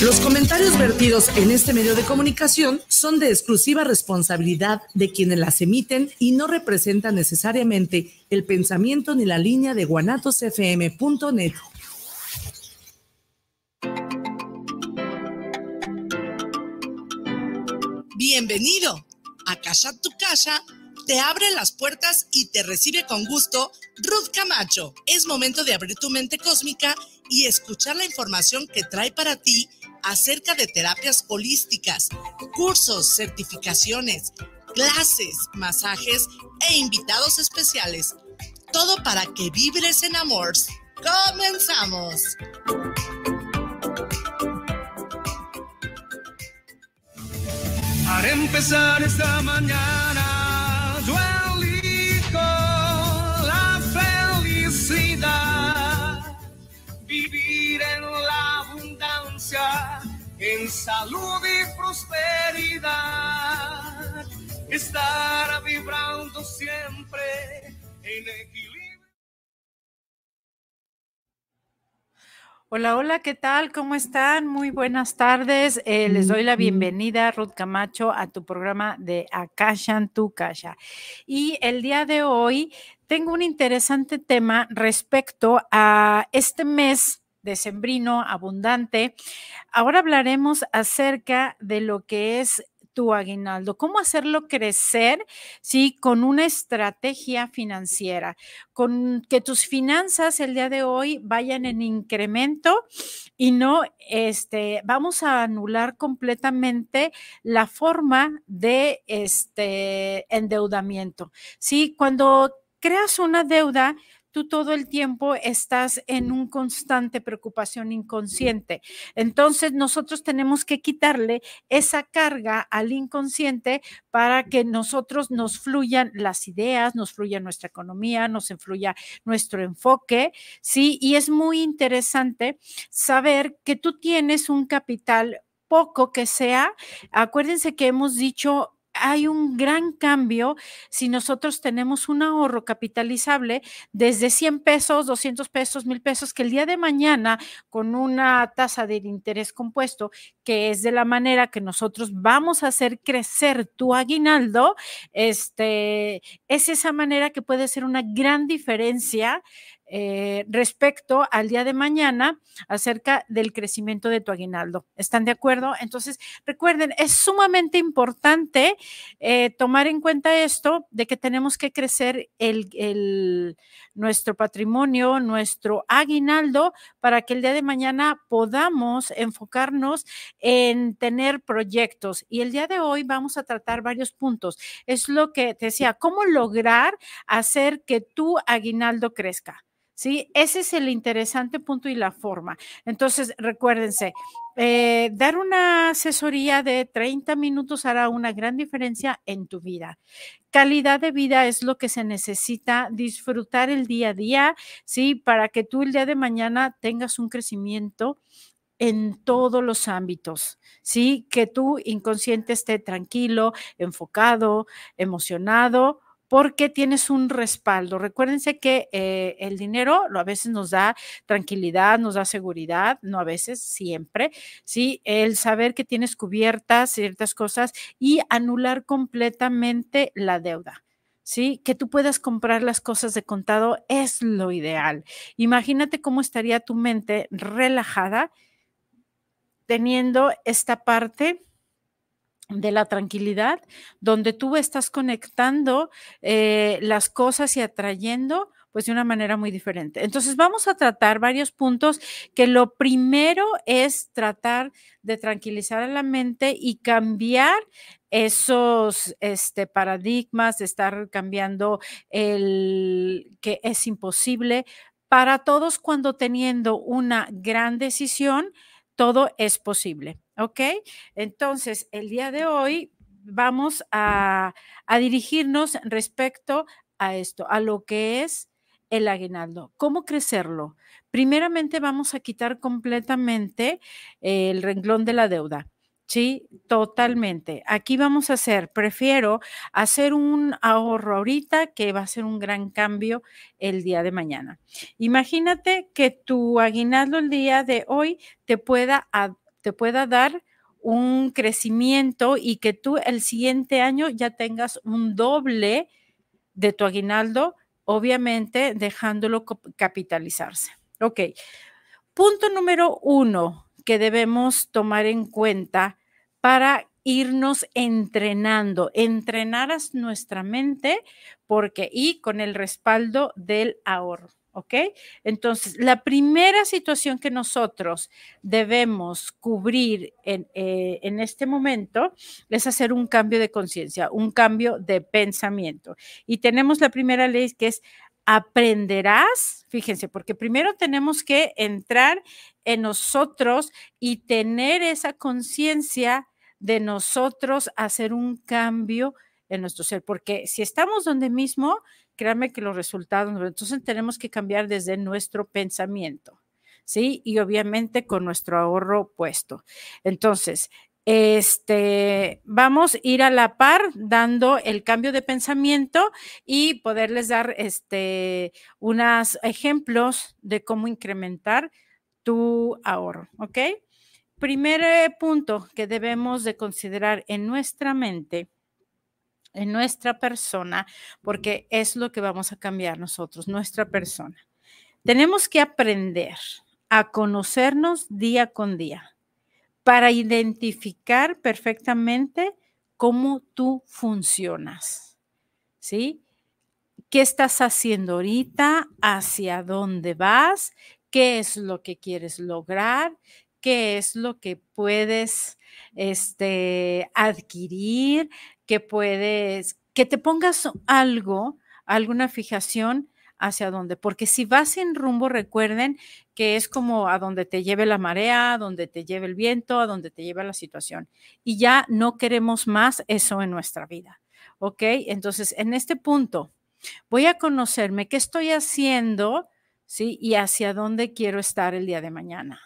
Los comentarios vertidos en este medio de comunicación son de exclusiva responsabilidad de quienes las emiten y no representan necesariamente el pensamiento ni la línea de guanatosfm.net. Bienvenido. A Casa Tu Casa te abre las puertas y te recibe con gusto Ruth Camacho. Es momento de abrir tu mente cósmica y escuchar la información que trae para ti acerca de terapias holísticas, cursos, certificaciones, clases, masajes e invitados especiales. Todo para que vibres en amor. ¡Comenzamos! Para empezar esta mañana en salud y prosperidad. Estará vibrando siempre en equilibrio. Hola, hola, ¿qué tal? ¿Cómo están? Muy buenas tardes. Eh, les doy la bienvenida, Ruth Camacho, a tu programa de en Tu casa. Y el día de hoy tengo un interesante tema respecto a este mes decembrino abundante. Ahora hablaremos acerca de lo que es tu aguinaldo, cómo hacerlo crecer, ¿sí? Con una estrategia financiera, con que tus finanzas el día de hoy vayan en incremento y no, este, vamos a anular completamente la forma de, este, endeudamiento, ¿sí? Cuando creas una deuda, tú todo el tiempo estás en un constante preocupación inconsciente. Entonces, nosotros tenemos que quitarle esa carga al inconsciente para que nosotros nos fluyan las ideas, nos fluya nuestra economía, nos influya nuestro enfoque, ¿sí? Y es muy interesante saber que tú tienes un capital poco que sea, acuérdense que hemos dicho hay un gran cambio si nosotros tenemos un ahorro capitalizable desde 100 pesos, 200 pesos, 1000 pesos, que el día de mañana con una tasa de interés compuesto, que es de la manera que nosotros vamos a hacer crecer tu aguinaldo, este, es esa manera que puede ser una gran diferencia eh, respecto al día de mañana acerca del crecimiento de tu aguinaldo. ¿Están de acuerdo? Entonces, recuerden, es sumamente importante eh, tomar en cuenta esto de que tenemos que crecer nuestro patrimonio, nuestro aguinaldo, para que el día de mañana podamos enfocarnos en tener proyectos. Y el día de hoy vamos a tratar varios puntos. Es lo que te decía, cómo lograr hacer que tu aguinaldo crezca. ¿sí? Ese es el interesante punto y la forma. Entonces, recuérdense, eh, dar una asesoría de 30 minutos hará una gran diferencia en tu vida. Calidad de vida es lo que se necesita, disfrutar el día a día, ¿sí? Para que tú el día de mañana tengas un crecimiento en todos los ámbitos, ¿sí? Que tu inconsciente esté tranquilo, enfocado, emocionado, porque tienes un respaldo. Recuérdense que eh, el dinero a veces nos da tranquilidad, nos da seguridad, no a veces, siempre, ¿sí? El saber que tienes cubiertas ciertas cosas y anular completamente la deuda. ¿Sí? Que tú puedas comprar las cosas de contado es lo ideal. Imagínate cómo estaría tu mente relajada teniendo esta parte de la tranquilidad, donde tú estás conectando eh, las cosas y atrayendo pues de una manera muy diferente. Entonces vamos a tratar varios puntos que lo primero es tratar de tranquilizar a la mente y cambiar esos este, paradigmas, de estar cambiando el que es imposible para todos cuando teniendo una gran decisión, todo es posible. ¿Ok? Entonces, el día de hoy vamos a, a dirigirnos respecto a esto, a lo que es el aguinaldo. ¿Cómo crecerlo? Primeramente vamos a quitar completamente el renglón de la deuda. Sí, totalmente. Aquí vamos a hacer, prefiero hacer un ahorro ahorita que va a ser un gran cambio el día de mañana. Imagínate que tu aguinaldo el día de hoy te pueda, te pueda dar un crecimiento y que tú el siguiente año ya tengas un doble de tu aguinaldo, obviamente dejándolo capitalizarse. Ok, punto número uno que debemos tomar en cuenta para irnos entrenando, entrenarás nuestra mente, porque y con el respaldo del ahorro. ¿Ok? Entonces, la primera situación que nosotros debemos cubrir en, eh, en este momento es hacer un cambio de conciencia, un cambio de pensamiento. Y tenemos la primera ley que es aprenderás, fíjense, porque primero tenemos que entrar en nosotros y tener esa conciencia de nosotros hacer un cambio en nuestro ser, porque si estamos donde mismo, créanme que los resultados, entonces tenemos que cambiar desde nuestro pensamiento, ¿sí? Y obviamente con nuestro ahorro puesto. Entonces, este, vamos a ir a la par dando el cambio de pensamiento y poderles dar este, unos ejemplos de cómo incrementar tu ahorro, ¿ok? Primer eh, punto que debemos de considerar en nuestra mente en nuestra persona, porque es lo que vamos a cambiar nosotros, nuestra persona. Tenemos que aprender a conocernos día con día para identificar perfectamente cómo tú funcionas, ¿sí? ¿Qué estás haciendo ahorita? ¿Hacia dónde vas? ¿Qué es lo que quieres lograr? qué es lo que puedes este, adquirir, que puedes, que te pongas algo, alguna fijación hacia dónde, porque si vas sin rumbo, recuerden que es como a donde te lleve la marea, a donde te lleve el viento, a donde te lleve la situación. Y ya no queremos más eso en nuestra vida. ¿Ok? Entonces, en este punto, voy a conocerme qué estoy haciendo, ¿sí? Y hacia dónde quiero estar el día de mañana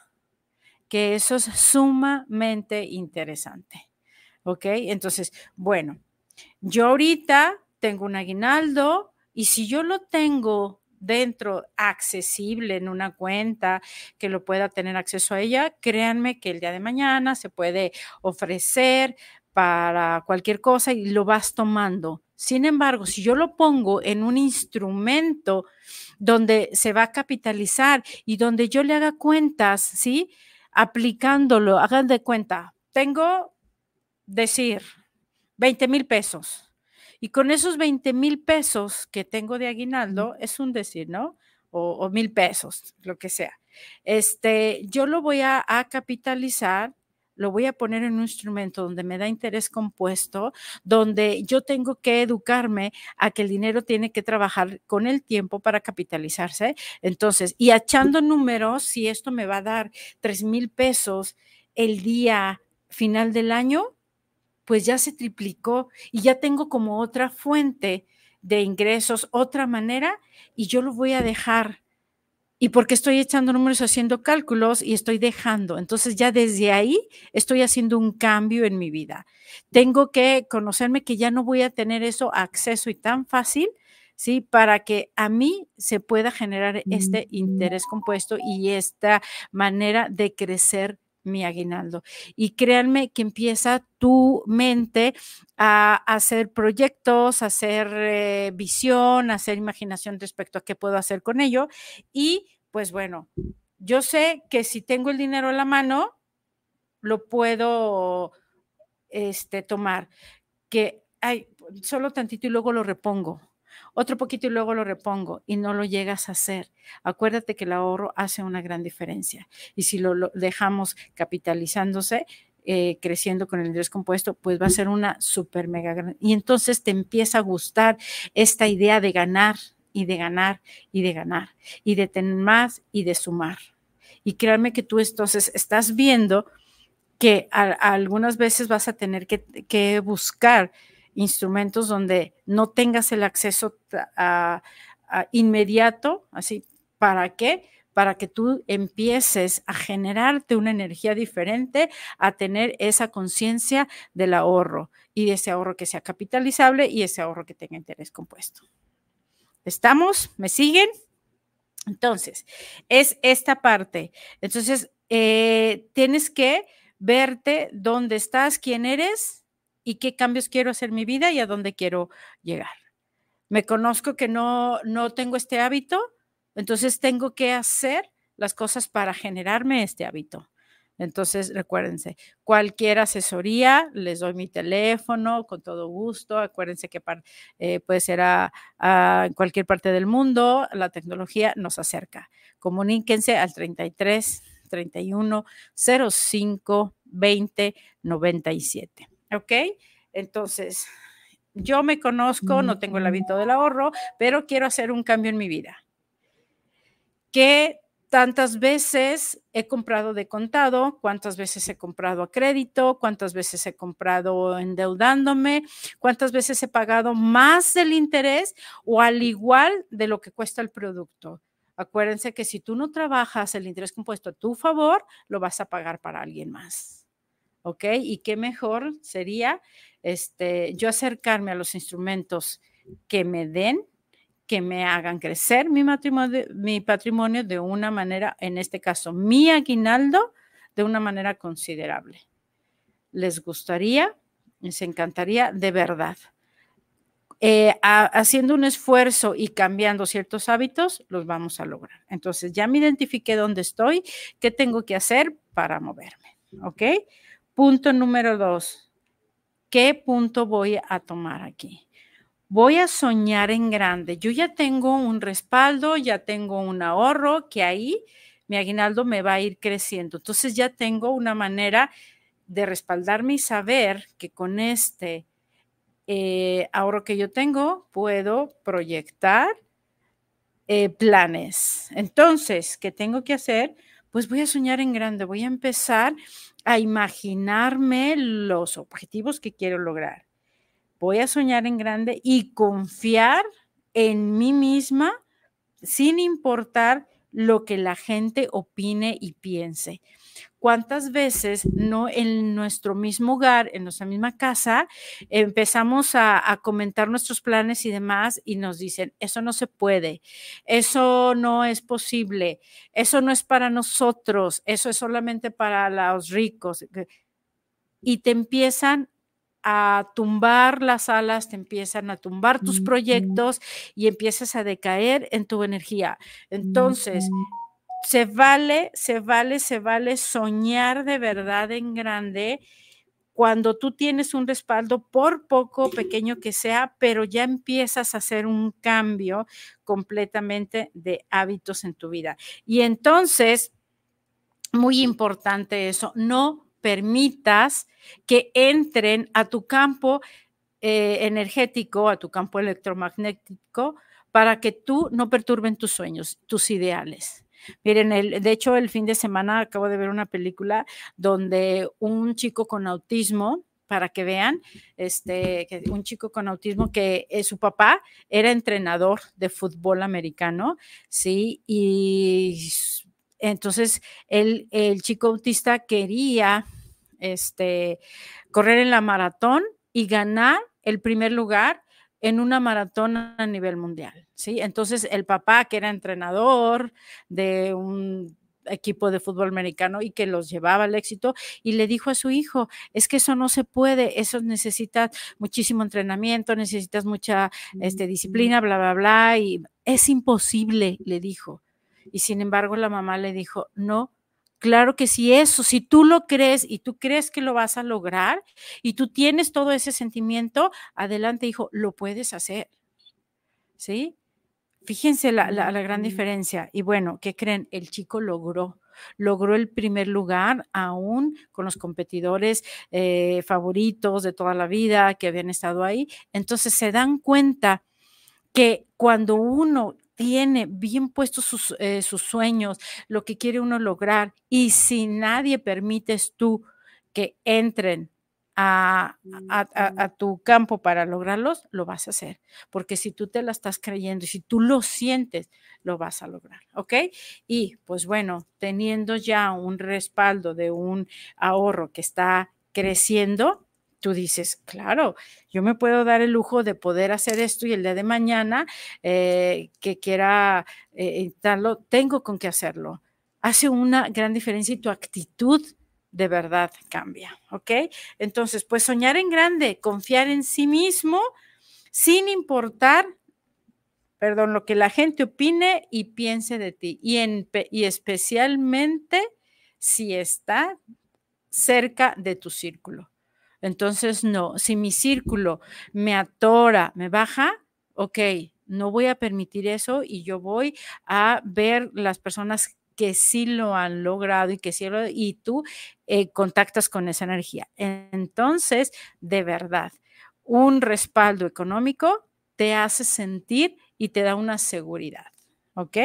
que eso es sumamente interesante. ¿Ok? Entonces, bueno, yo ahorita tengo un aguinaldo y si yo lo tengo dentro, accesible en una cuenta, que lo pueda tener acceso a ella, créanme que el día de mañana se puede ofrecer para cualquier cosa y lo vas tomando. Sin embargo, si yo lo pongo en un instrumento donde se va a capitalizar y donde yo le haga cuentas, ¿sí? aplicándolo. Hagan de cuenta, tengo, decir, 20 mil pesos. Y con esos 20 mil pesos que tengo de aguinaldo, es un decir, ¿no? O, mil pesos, lo que sea. Este, yo lo voy a capitalizar lo voy a poner en un instrumento donde me da interés compuesto, donde yo tengo que educarme a que el dinero tiene que trabajar con el tiempo para capitalizarse. Entonces, y echando números, si esto me va a dar 3 mil pesos el día final del año, pues ya se triplicó y ya tengo como otra fuente de ingresos, otra manera, y yo lo voy a dejar ¿Y porque estoy echando números haciendo cálculos y estoy dejando? Entonces ya desde ahí estoy haciendo un cambio en mi vida. Tengo que conocerme que ya no voy a tener eso acceso y tan fácil, ¿sí? Para que a mí se pueda generar este mm. interés compuesto y esta manera de crecer mi aguinaldo. Y créanme que empieza tu mente a hacer proyectos, a hacer eh, visión, a hacer imaginación respecto a qué puedo hacer con ello. Y pues bueno, yo sé que si tengo el dinero en la mano, lo puedo este, tomar. Que, hay solo tantito y luego lo repongo. Otro poquito y luego lo repongo y no lo llegas a hacer. Acuérdate que el ahorro hace una gran diferencia. Y si lo, dejamos capitalizándose, eh, creciendo con el interés compuesto, pues va a ser una super mega gran. Y entonces te empieza a gustar esta idea de ganar, y de ganar y de ganar y de tener más y de sumar. Y créanme que tú entonces estás viendo que algunas veces vas a tener que, buscar instrumentos donde no tengas el acceso inmediato, así, ¿para qué? Para que tú empieces a generarte una energía diferente, a tener esa conciencia del ahorro y de ese ahorro que sea capitalizable y ese ahorro que tenga interés compuesto. ¿Estamos? ¿Me siguen? Entonces, es esta parte. Entonces, eh, tienes que verte dónde estás, quién eres y qué cambios quiero hacer en mi vida y a dónde quiero llegar. Me conozco que no, no tengo este hábito, entonces tengo que hacer las cosas para generarme este hábito. Entonces, recuérdense, cualquier asesoría, les doy mi teléfono con todo gusto. Acuérdense que eh, puede ser a, cualquier parte del mundo, la tecnología nos acerca. Comuníquense al 33 31 05 20 97. ¿Ok? Entonces, yo me conozco, no tengo el hábito del ahorro, pero quiero hacer un cambio en mi vida. ¿Qué tantas veces he comprado de contado, cuántas veces he comprado a crédito, cuántas veces he comprado endeudándome, cuántas veces he pagado más del interés o al igual de lo que cuesta el producto. Acuérdense que si tú no trabajas el interés compuesto a tu favor, lo vas a pagar para alguien más. ¿Ok? Y qué mejor sería este, yo acercarme a los instrumentos que me den que me hagan crecer mi, mi patrimonio de una manera, en este caso mi aguinaldo, de una manera considerable. Les gustaría, les encantaría de verdad. Eh, haciendo un esfuerzo y cambiando ciertos hábitos, los vamos a lograr. Entonces, ya me identifique dónde estoy, qué tengo que hacer para moverme. ¿Ok? Punto número dos. ¿Qué punto voy a tomar aquí? voy a soñar en grande. Yo ya tengo un respaldo, ya tengo un ahorro que ahí mi aguinaldo me va a ir creciendo. Entonces ya tengo una manera de respaldarme y saber que con este eh, ahorro que yo tengo puedo proyectar eh, planes. Entonces, ¿qué tengo que hacer? Pues voy a soñar en grande, voy a empezar a imaginarme los objetivos que quiero lograr voy a soñar en grande y confiar en mí misma sin importar lo que la gente opine y piense. ¿Cuántas veces no en nuestro mismo hogar, en nuestra misma casa, empezamos a, comentar nuestros planes y demás y nos dicen, eso no se puede, eso no es posible, eso no es para nosotros, eso es solamente para los ricos? Y te empiezan a tumbar las alas, te empiezan a tumbar tus proyectos y empiezas a decaer en tu energía. Entonces, se vale, se vale, se vale soñar de verdad en grande cuando tú tienes un respaldo, por poco pequeño que sea, pero ya empiezas a hacer un cambio completamente de hábitos en tu vida. Y entonces, muy importante eso, no permitas que entren a tu campo eh, energético, a tu campo electromagnético, para que tú no perturben tus sueños, tus ideales. Miren, el, de hecho, el fin de semana acabo de ver una película donde un chico con autismo, para que vean, este, un chico con autismo que eh, su papá era entrenador de fútbol americano, sí, y entonces, el, chico autista quería este, correr en la maratón y ganar el primer lugar en una maratón a nivel mundial, ¿sí? Entonces, el papá, que era entrenador de un equipo de fútbol americano y que los llevaba al éxito y le dijo a su hijo, es que eso no se puede, eso necesitas muchísimo entrenamiento, necesitas mucha mm. este, disciplina, bla, bla, bla, y es imposible, le dijo. Y sin embargo la mamá le dijo, no, Claro que sí, eso, si tú lo crees y tú crees que lo vas a lograr y tú tienes todo ese sentimiento, adelante, hijo, lo puedes hacer. ¿Sí? Fíjense la, gran diferencia. Y bueno, ¿qué creen? El chico logró. Logró el primer lugar aún con los competidores eh, favoritos de toda la vida que habían estado ahí. Entonces se dan cuenta que cuando uno tiene bien puestos eh, sus, sueños, lo que quiere uno lograr, y si nadie permites tú que entren a, a, tu campo para lograrlos, lo vas a hacer. Porque si tú te la estás creyendo, y si tú lo sientes, lo vas a lograr. ¿Ok? Y pues bueno, teniendo ya un respaldo de un ahorro que está creciendo, tú dices, claro, yo me puedo dar el lujo de poder hacer esto y el día de mañana eh, que quiera eh, tengo con qué hacerlo. Hace una gran diferencia y tu actitud de verdad cambia, ¿ok? Entonces, pues soñar en grande, confiar en sí mismo sin importar, perdón, lo que la gente opine y piense de ti. Y, y especialmente si está cerca de tu círculo entonces, no, si mi círculo me atora, me baja, ok, no voy a permitir eso y yo voy a ver las personas que sí lo han logrado y que sí lo, y tú eh, contactas con esa energía. Entonces, de verdad, un respaldo económico te hace sentir y te da una seguridad, ¿ok?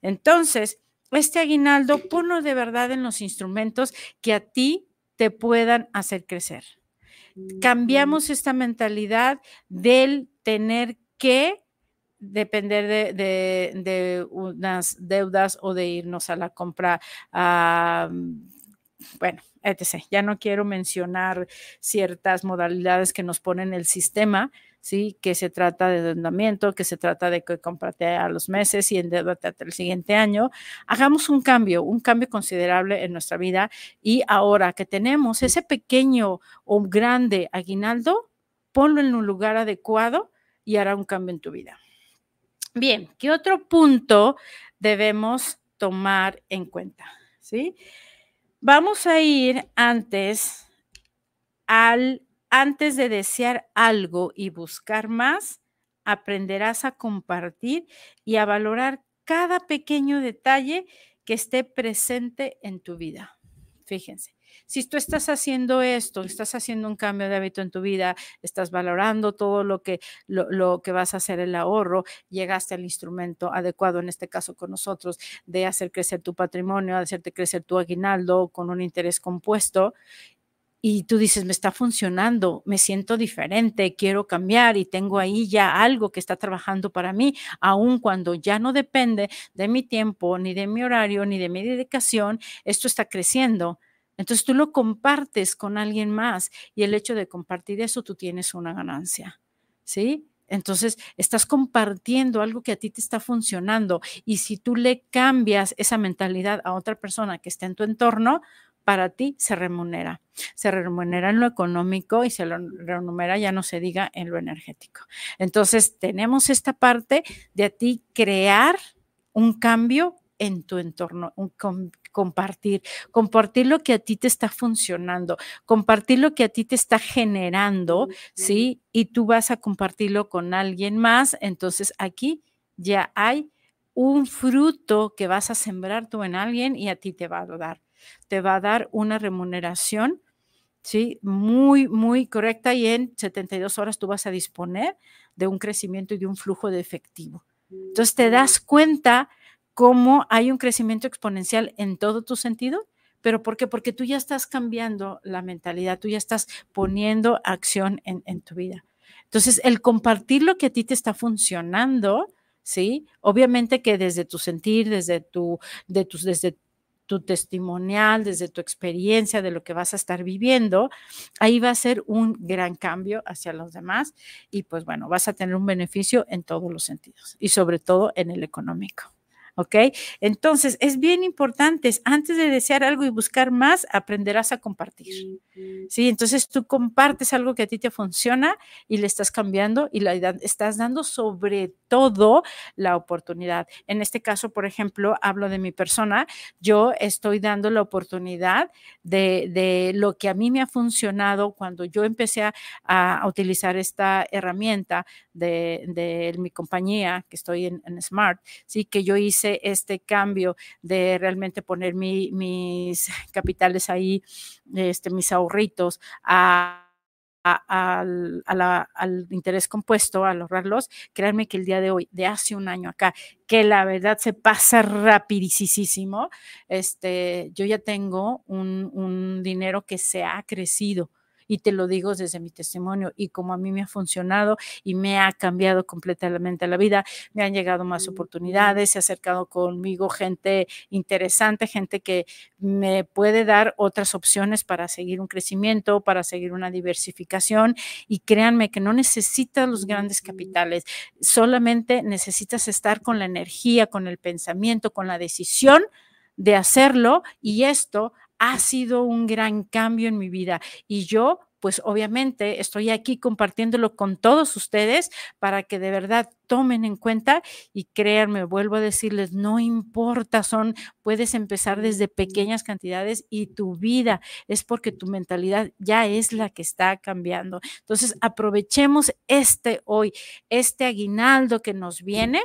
Entonces, este aguinaldo, ponlo de verdad en los instrumentos que a ti te puedan hacer crecer cambiamos esta mentalidad del tener que depender de, unas deudas o de irnos a la compra. a bueno, etc. Ya no quiero mencionar ciertas modalidades que nos ponen el sistema, ¿sí? Que se trata de endeudamiento, que se trata de que comprate a los meses y endeudate hasta el siguiente año. Hagamos un cambio, un cambio considerable en nuestra vida y ahora que tenemos ese pequeño o grande aguinaldo, ponlo en un lugar adecuado y hará un cambio en tu vida. Bien, ¿qué otro punto debemos tomar en cuenta? ¿Sí? Vamos a ir antes al antes de desear algo y buscar más, aprenderás a compartir y a valorar cada pequeño detalle que esté presente en tu vida. Fíjense, si tú estás haciendo esto, estás haciendo un cambio de hábito en tu vida, estás valorando todo lo que, lo, que vas a hacer, el ahorro, llegaste al instrumento adecuado, en este caso con nosotros, de hacer crecer tu patrimonio, de hacerte crecer tu aguinaldo con un interés compuesto y tú dices, me está funcionando, me siento diferente, quiero cambiar y tengo ahí ya algo que está trabajando para mí, aun cuando ya no depende de mi tiempo, ni de mi horario, ni de mi dedicación, esto está creciendo. Entonces tú lo compartes con alguien más y el hecho de compartir eso tú tienes una ganancia, ¿sí? Entonces, estás compartiendo algo que a ti te está funcionando y si tú le cambias esa mentalidad a otra persona que está en tu entorno, para ti se remunera. Se remunera en lo económico y se lo remunera, ya no se diga, en lo energético. Entonces, tenemos esta parte de a ti crear un cambio en tu entorno, compartir, compartir lo que a ti te está funcionando, compartir lo que a ti te está generando, ¿sí? Y tú vas a compartirlo con alguien más, entonces aquí ya hay un fruto que vas a sembrar tú en alguien y a ti te va a dar. Te va a dar una remuneración, ¿sí? Muy, muy correcta y en 72 horas tú vas a disponer de un crecimiento y de un flujo de efectivo. Mm, entonces te das cuenta cómo hay un crecimiento exponencial en todo tu sentido. ¿Pero por qué? Porque tú ya estás cambiando la mentalidad, tú ya estás poniendo acción en, tu vida. Entonces, el compartir lo que a ti te está funcionando, ¿sí? Obviamente que desde tu sentir, desde tu, de tus, desde tu testimonial, desde tu experiencia, de lo que vas a estar viviendo, ahí va a ser un gran cambio hacia los demás y pues bueno, vas a tener un beneficio en todos los sentidos y sobre todo en el económico. ¿ok? Entonces, es bien importante, antes de desear algo y buscar más, aprenderás a compartir, ¿sí? Entonces, tú compartes algo que a ti te funciona y le estás cambiando y le estás dando sobre todo la oportunidad. En este caso, por ejemplo, hablo de mi persona, yo estoy dando la oportunidad de, lo que a mí me ha funcionado cuando yo empecé a, a utilizar esta herramienta de, mi compañía, que estoy en, Smart, sí, que yo hice este cambio de realmente poner mis capitales ahí, este, mis ahorritos a al, interés compuesto, a ahorrarlos, créanme que el día de hoy, de hace un año acá, que la verdad se pasa rapidísimo, este, yo ya tengo un dinero que se ha crecido y te lo digo desde mi testimonio y como a mí me ha funcionado y me ha cambiado completamente la vida. Me han llegado más oportunidades, se ha acercado conmigo gente interesante, gente que me puede dar otras opciones para seguir un crecimiento, para seguir una diversificación y créanme que no necesitas los grandes capitales, solamente necesitas estar con la energía, con el pensamiento, con la decisión de hacerlo y esto ha sido un gran cambio en mi vida y yo pues obviamente estoy aquí compartiéndolo con todos ustedes para que de verdad tomen en cuenta y créanme, vuelvo a decirles, no importa, son, puedes empezar desde pequeñas cantidades y tu vida es porque tu mentalidad ya es la que está cambiando. Entonces, aprovechemos este hoy, este aguinaldo que nos viene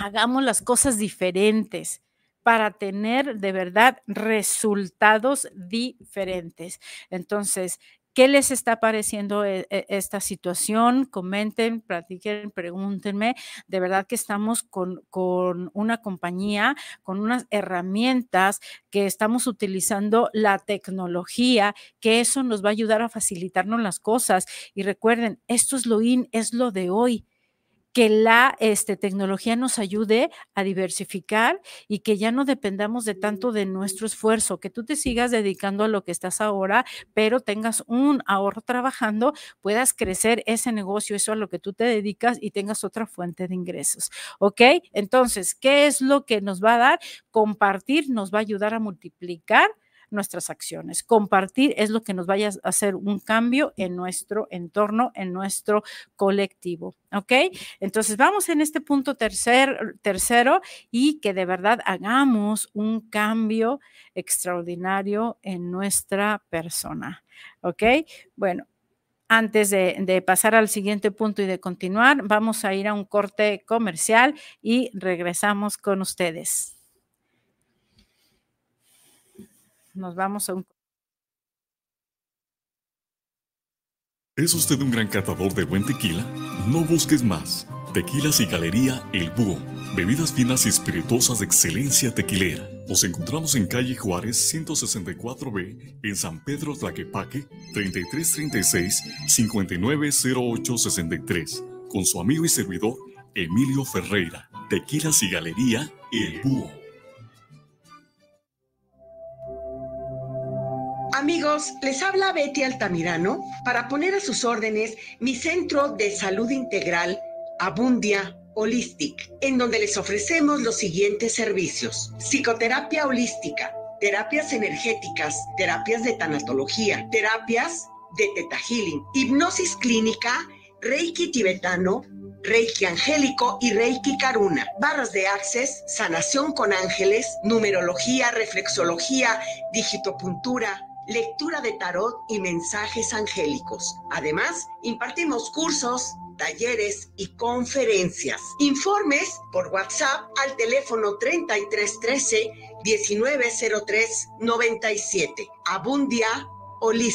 hagamos las cosas diferentes, para tener de verdad resultados diferentes. Entonces, ¿Qué les está pareciendo e, e, esta situación? Comenten, platiquen, pregúntenme. De verdad que estamos con, una compañía, con unas herramientas que estamos utilizando la tecnología, que eso nos va a ayudar a facilitarnos las cosas. Y recuerden, esto es lo in, es lo de hoy que la este, tecnología nos ayude a diversificar y que ya no dependamos de tanto de nuestro esfuerzo, que tú te sigas dedicando a lo que estás ahora, pero tengas un ahorro trabajando, puedas crecer ese negocio, eso a lo que tú te dedicas y tengas otra fuente de ingresos. ¿Ok? Entonces, ¿qué es lo que nos va a dar? Compartir nos va a ayudar a multiplicar nuestras acciones. Compartir es lo que nos vaya a hacer un cambio en nuestro entorno, en nuestro colectivo. ¿Ok? Entonces vamos en este punto tercer, tercero y que de verdad hagamos un cambio extraordinario en nuestra persona. ¿Ok? Bueno, antes de, de, pasar al siguiente punto y de continuar, vamos a ir a un corte comercial y regresamos con ustedes. Nos vamos a un... ¿Es usted un gran catador de buen tequila? No busques más. Tequilas y Galería El Búho. Bebidas finas y espirituosas de excelencia tequilera. Nos encontramos en calle Juárez 164B, en San Pedro Tlaquepaque, 3336-590863. Con su amigo y servidor, Emilio Ferreira. Tequilas y Galería El Búho. Amigos, les habla Betty Altamirano para poner a sus órdenes mi centro de salud integral, Abundia Holistic, en donde les ofrecemos los siguientes servicios. Psicoterapia holística, terapias energéticas, terapias de tanatología, terapias de teta healing, hipnosis clínica, reiki tibetano, Reiki Angélico y Reiki Karuna, barras de access, sanación con ángeles, numerología, reflexología, digitopuntura, lectura de tarot y mensajes angélicos. Además, impartimos cursos, talleres y conferencias. Informes por WhatsApp al teléfono 3313 1903 97. Abundia Oye,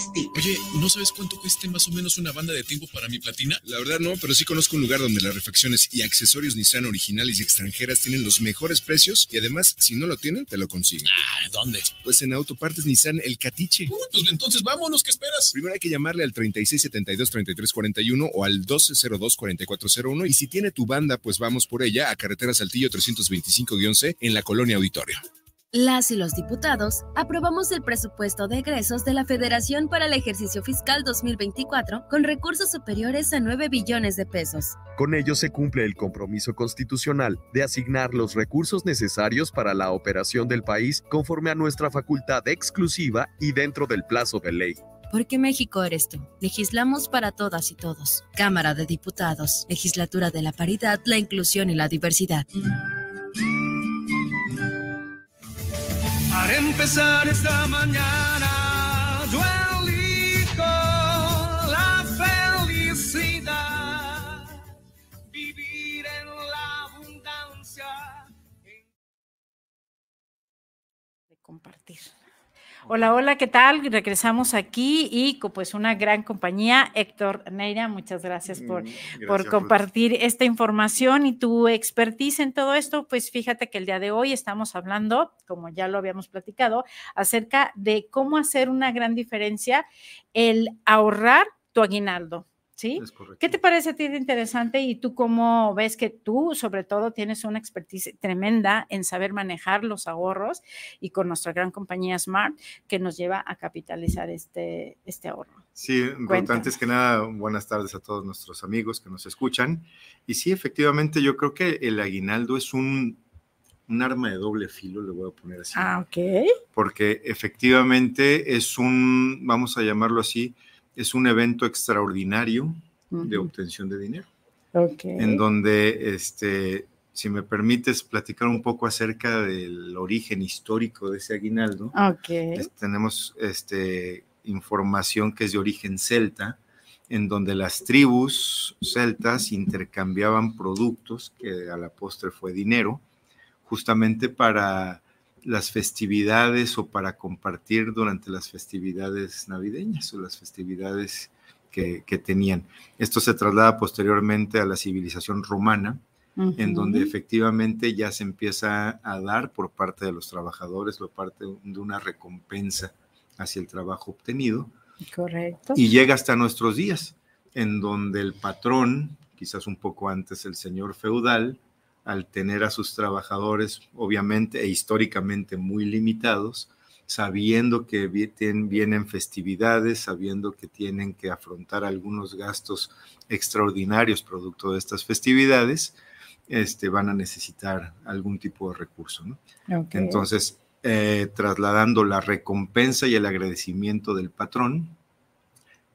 ¿no sabes cuánto cuesta más o menos una banda de tiempo para mi platina? La verdad no, pero sí conozco un lugar donde las refacciones y accesorios Nissan originales y extranjeras tienen los mejores precios y además, si no lo tienen, te lo consiguen. Ah, ¿dónde? Pues en Autopartes Nissan El Catiche. Uy, uh, pues entonces vámonos, ¿qué esperas? Primero hay que llamarle al 3672-3341 o al 1202-4401 y si tiene tu banda, pues vamos por ella a Carretera Saltillo 325-11 en la Colonia Auditorio. Las y los diputados aprobamos el presupuesto de egresos de la Federación para el ejercicio fiscal 2024 con recursos superiores a 9 billones de pesos. Con ello se cumple el compromiso constitucional de asignar los recursos necesarios para la operación del país conforme a nuestra facultad exclusiva y dentro del plazo de ley. Porque México eres tú. Legislamos para todas y todos. Cámara de Diputados, Legislatura de la Paridad, la Inclusión y la Diversidad. empezar esta mañana, Hola, hola, ¿qué tal? Regresamos aquí y pues una gran compañía, Héctor Neira, muchas gracias por, mm, por compartir esta información y tu expertise en todo esto. Pues fíjate que el día de hoy estamos hablando, como ya lo habíamos platicado, acerca de cómo hacer una gran diferencia el ahorrar tu aguinaldo. ¿Qué te parece a ti de interesante y tú cómo ves que tú, sobre todo, tienes una expertise tremenda en saber manejar los ahorros y con nuestra gran compañía Smart que nos lleva a capitalizar este, este ahorro? Sí, antes que nada, buenas tardes a todos nuestros amigos que nos escuchan. Y sí, efectivamente, yo creo que el aguinaldo es un, un arma de doble filo, le voy a poner así. Ah, ok. Porque efectivamente es un, vamos a llamarlo así, es un evento extraordinario de obtención de dinero. Okay. En donde, este, si me permites platicar un poco acerca del origen histórico de ese aguinaldo, okay. tenemos este, información que es de origen celta, en donde las tribus celtas intercambiaban productos, que a la postre fue dinero, justamente para las festividades o para compartir durante las festividades navideñas o las festividades que, tenían. Esto se traslada posteriormente a la civilización romana, en donde efectivamente ya se empieza a dar por parte de los trabajadores, la parte de una recompensa hacia el trabajo obtenido. Correcto. Y llega hasta nuestros días, en donde el patrón, quizás un poco antes el señor feudal, al tener a sus trabajadores, obviamente e históricamente muy limitados, sabiendo que vienen festividades, sabiendo que tienen que afrontar algunos gastos extraordinarios producto de estas festividades, este, van a necesitar algún tipo de recurso. ¿no? Entonces, eh, trasladando la recompensa y el agradecimiento del patrón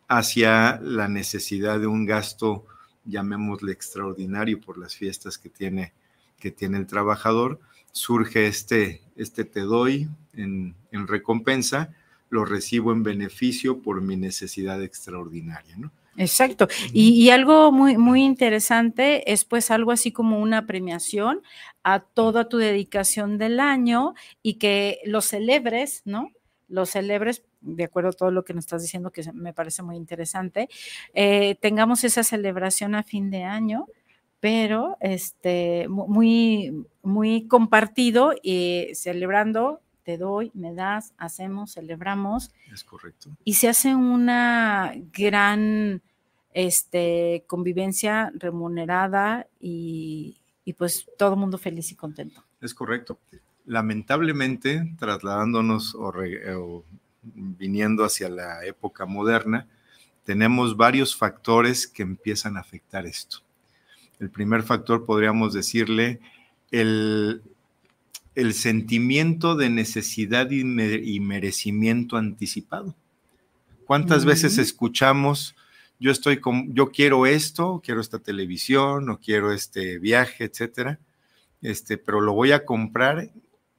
hacia la necesidad de un gasto llamémosle extraordinario por las fiestas que tiene, que tiene el trabajador, surge este, este te doy en, recompensa, lo recibo en beneficio por mi necesidad extraordinaria, ¿no? Exacto. Y, algo muy, muy interesante es pues algo así como una premiación a toda tu dedicación del año y que lo celebres, ¿no? lo celebres, de acuerdo a todo lo que nos estás diciendo, que me parece muy interesante, eh, tengamos esa celebración a fin de año, pero este, muy, muy compartido y celebrando, te doy, me das, hacemos, celebramos. Es correcto. Y se hace una gran este, convivencia remunerada y, y pues todo el mundo feliz y contento. Es correcto lamentablemente, trasladándonos o, viniendo hacia la época moderna, tenemos varios factores que empiezan a afectar esto. El primer factor podríamos decirle el, sentimiento de necesidad y, merecimiento anticipado. ¿Cuántas veces escuchamos, yo estoy con, yo quiero esto, quiero esta televisión, o quiero este viaje, etcétera? Este, pero lo voy a comprar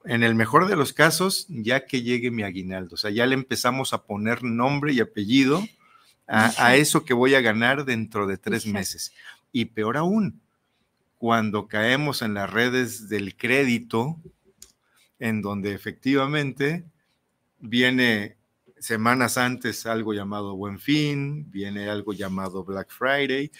en el mejor de los casos, ya que llegue mi aguinaldo. O sea, ya le empezamos a poner nombre y apellido a, eso que voy a ganar dentro de tres meses. Y peor aún, cuando caemos en las redes del crédito, en donde efectivamente viene semanas antes algo llamado Buen Fin, viene algo llamado Black Friday,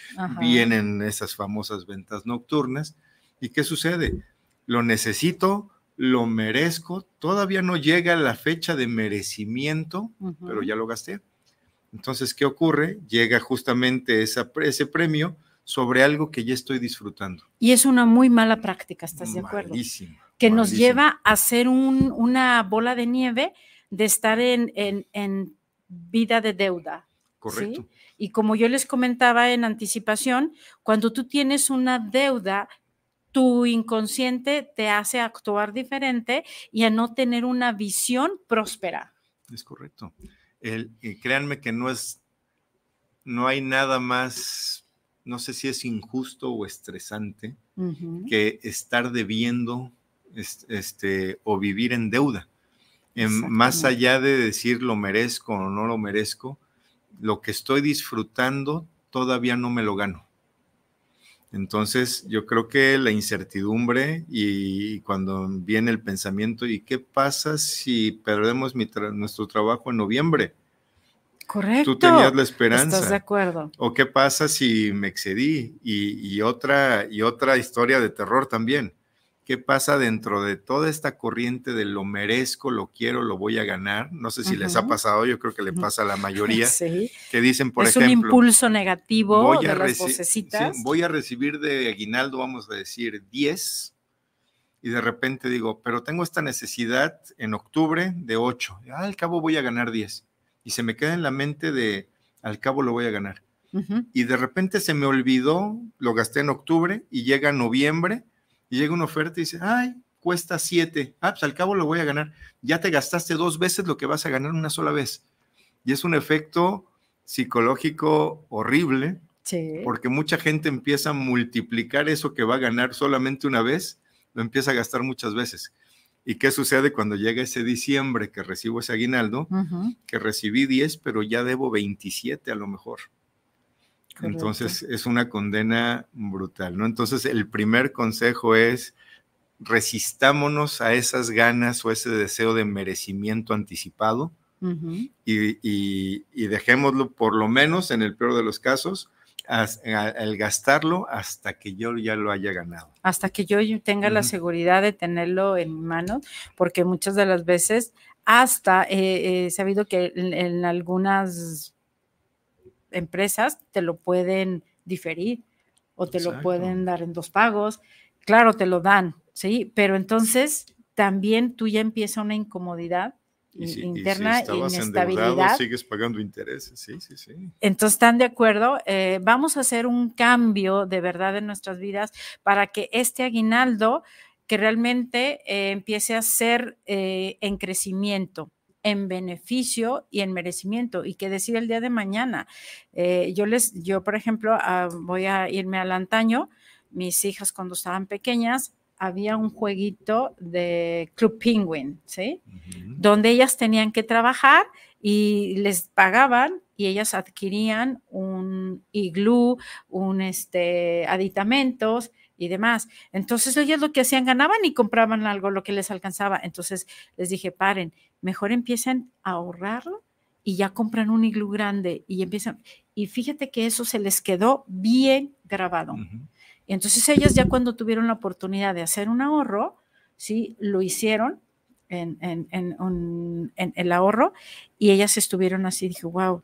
vienen esas famosas ventas nocturnas. ¿Y qué sucede? Lo necesito, lo merezco, todavía no llega la fecha de merecimiento, pero ya lo gasté. Entonces, ¿qué ocurre? Llega justamente ese premio sobre algo que ya estoy disfrutando. Y es una muy mala práctica, ¿estás de acuerdo? Que nos lleva a ser una bola de nieve de estar en, vida de deuda. Correcto. Y como yo les comentaba en anticipación, cuando tú tienes una deuda tu inconsciente te hace actuar diferente y a no tener una visión próspera. Es correcto. El, créanme que no es, no hay nada más, no sé si es injusto o estresante que estar debiendo este, o vivir en deuda. más allá de decir lo merezco o no lo merezco, lo que estoy disfrutando todavía no me lo gano. Entonces, yo creo que la incertidumbre y, cuando viene el pensamiento, ¿y qué pasa si perdemos nuestro trabajo en noviembre? Correcto. Tú tenías la esperanza. Estás de acuerdo. ¿O qué pasa si me excedí? y, otra, y otra historia de terror también qué pasa dentro de toda esta corriente de lo merezco, lo quiero, lo voy a ganar. No sé si les ha pasado, yo creo que le pasa a la mayoría, sí. que dicen, por es un impulso negativo voy a voy a recibir de aguinaldo, vamos a decir, 10 y de repente digo, pero tengo esta necesidad en octubre de 8, ah, al cabo voy a ganar 10 y se me queda en la mente de, al cabo lo voy a ganar. Y de repente se me olvidó, lo gasté en octubre y llega noviembre y llega una oferta y dice, ay, cuesta siete. ah, pues al cabo lo voy a ganar. Ya te gastaste dos veces lo que vas a ganar una sola vez. Y es un efecto psicológico horrible, porque mucha gente empieza a multiplicar eso que va a ganar solamente una vez, lo empieza a gastar muchas veces. ¿Y qué sucede cuando llega ese diciembre que recibo ese aguinaldo? Que recibí 10, pero ya debo 27 a lo mejor. Entonces es una condena brutal, ¿no? Entonces el primer consejo es resistámonos a esas ganas o ese deseo de merecimiento anticipado y, dejémoslo por lo menos en el peor de los casos al gastarlo hasta que yo ya lo haya ganado. Hasta que yo tenga la seguridad de tenerlo en mi mano, porque muchas de las veces hasta he eh, eh, sabido que en algunas empresas te lo pueden diferir o te lo pueden dar en dos pagos. Claro, te lo dan, ¿sí? Pero entonces también tú ya empieza una incomodidad interna y inestabilidad. Sigues pagando intereses, sí, sí, sí. Entonces, ¿están de acuerdo? Eh, vamos a hacer un cambio de verdad en nuestras vidas para que este aguinaldo que realmente eh, empiece a ser eh, en crecimiento, en beneficio y en merecimiento y que decir el día de mañana. Eh, yo les, yo por ejemplo, ah, voy a irme al antaño. Mis hijas cuando estaban pequeñas había un jueguito de Club Penguin, ¿sí? Donde ellas tenían que trabajar y les pagaban y ellas adquirían un iglú, un este aditamentos y demás. Entonces ellas lo que hacían ganaban y compraban algo lo que les alcanzaba. Entonces les dije, "Paren, mejor empiecen a ahorrar y ya compran un iglú grande y empiezan. Y fíjate que eso se les quedó bien grabado. y Entonces ellas ya cuando tuvieron la oportunidad de hacer un ahorro, sí, lo hicieron en, el ahorro y ellas estuvieron así, dije, wow.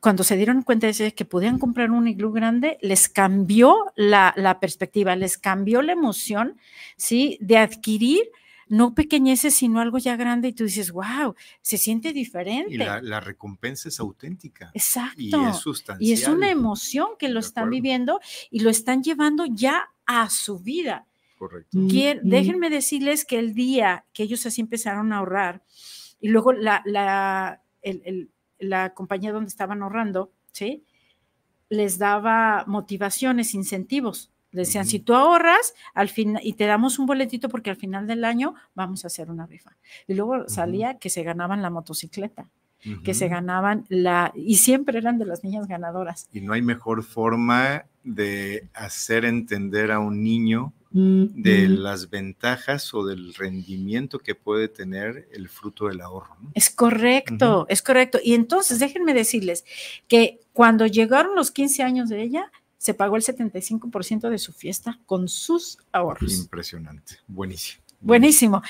Cuando se dieron cuenta de que podían comprar un iglú grande, les cambió la, la perspectiva, les cambió la emoción, ¿sí? De adquirir no pequeñeces, sino algo ya grande y tú dices, wow, se siente diferente. Y la, recompensa es auténtica. Exacto. Y es sustancial. Y es una emoción que lo están viviendo y lo están llevando ya a su vida. Correcto. Mm, mm. déjenme decirles que el día que ellos así empezaron a ahorrar y luego la, la, la compañía donde estaban ahorrando, ¿sí? Les daba motivaciones, incentivos decían, si tú ahorras al fin, y te damos un boletito porque al final del año vamos a hacer una rifa. Y luego salía que se ganaban la motocicleta, que se ganaban la... Y siempre eran de las niñas ganadoras. Y no hay mejor forma de hacer entender a un niño de las ventajas o del rendimiento que puede tener el fruto del ahorro. Es correcto, es correcto. Y entonces déjenme decirles que cuando llegaron los 15 años de ella, se pagó el 75% de su fiesta con sus ahorros. Impresionante, buenísimo. Buenísimo.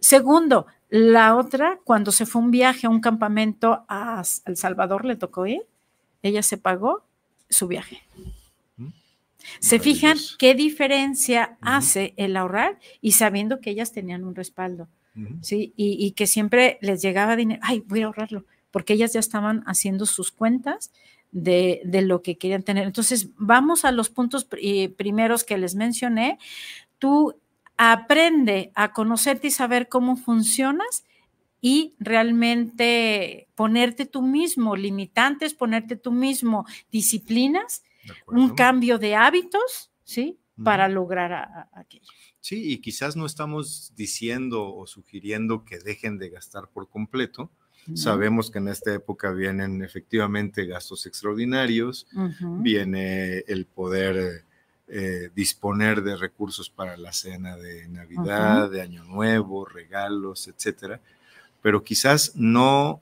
Segundo, la otra, cuando se fue un viaje a un campamento a El Salvador, le tocó ir, ella se pagó su viaje. Mm. se fijan qué diferencia hace el ahorrar y sabiendo que ellas tenían un respaldo, ¿sí? y, que siempre les llegaba dinero, ay, voy a ahorrarlo, porque ellas ya estaban haciendo sus cuentas de, lo que querían tener. Entonces, vamos a los puntos primeros que les mencioné. Tú aprende a conocerte y saber cómo funcionas y realmente ponerte tú mismo, limitantes, ponerte tú mismo, disciplinas, un cambio de hábitos, ¿sí? Para lograr aquello. Sí, y quizás no estamos diciendo o sugiriendo que dejen de gastar por completo, Sabemos que en esta época vienen efectivamente gastos extraordinarios, viene el poder eh, disponer de recursos para la cena de Navidad, de Año Nuevo, regalos, etcétera. Pero quizás no,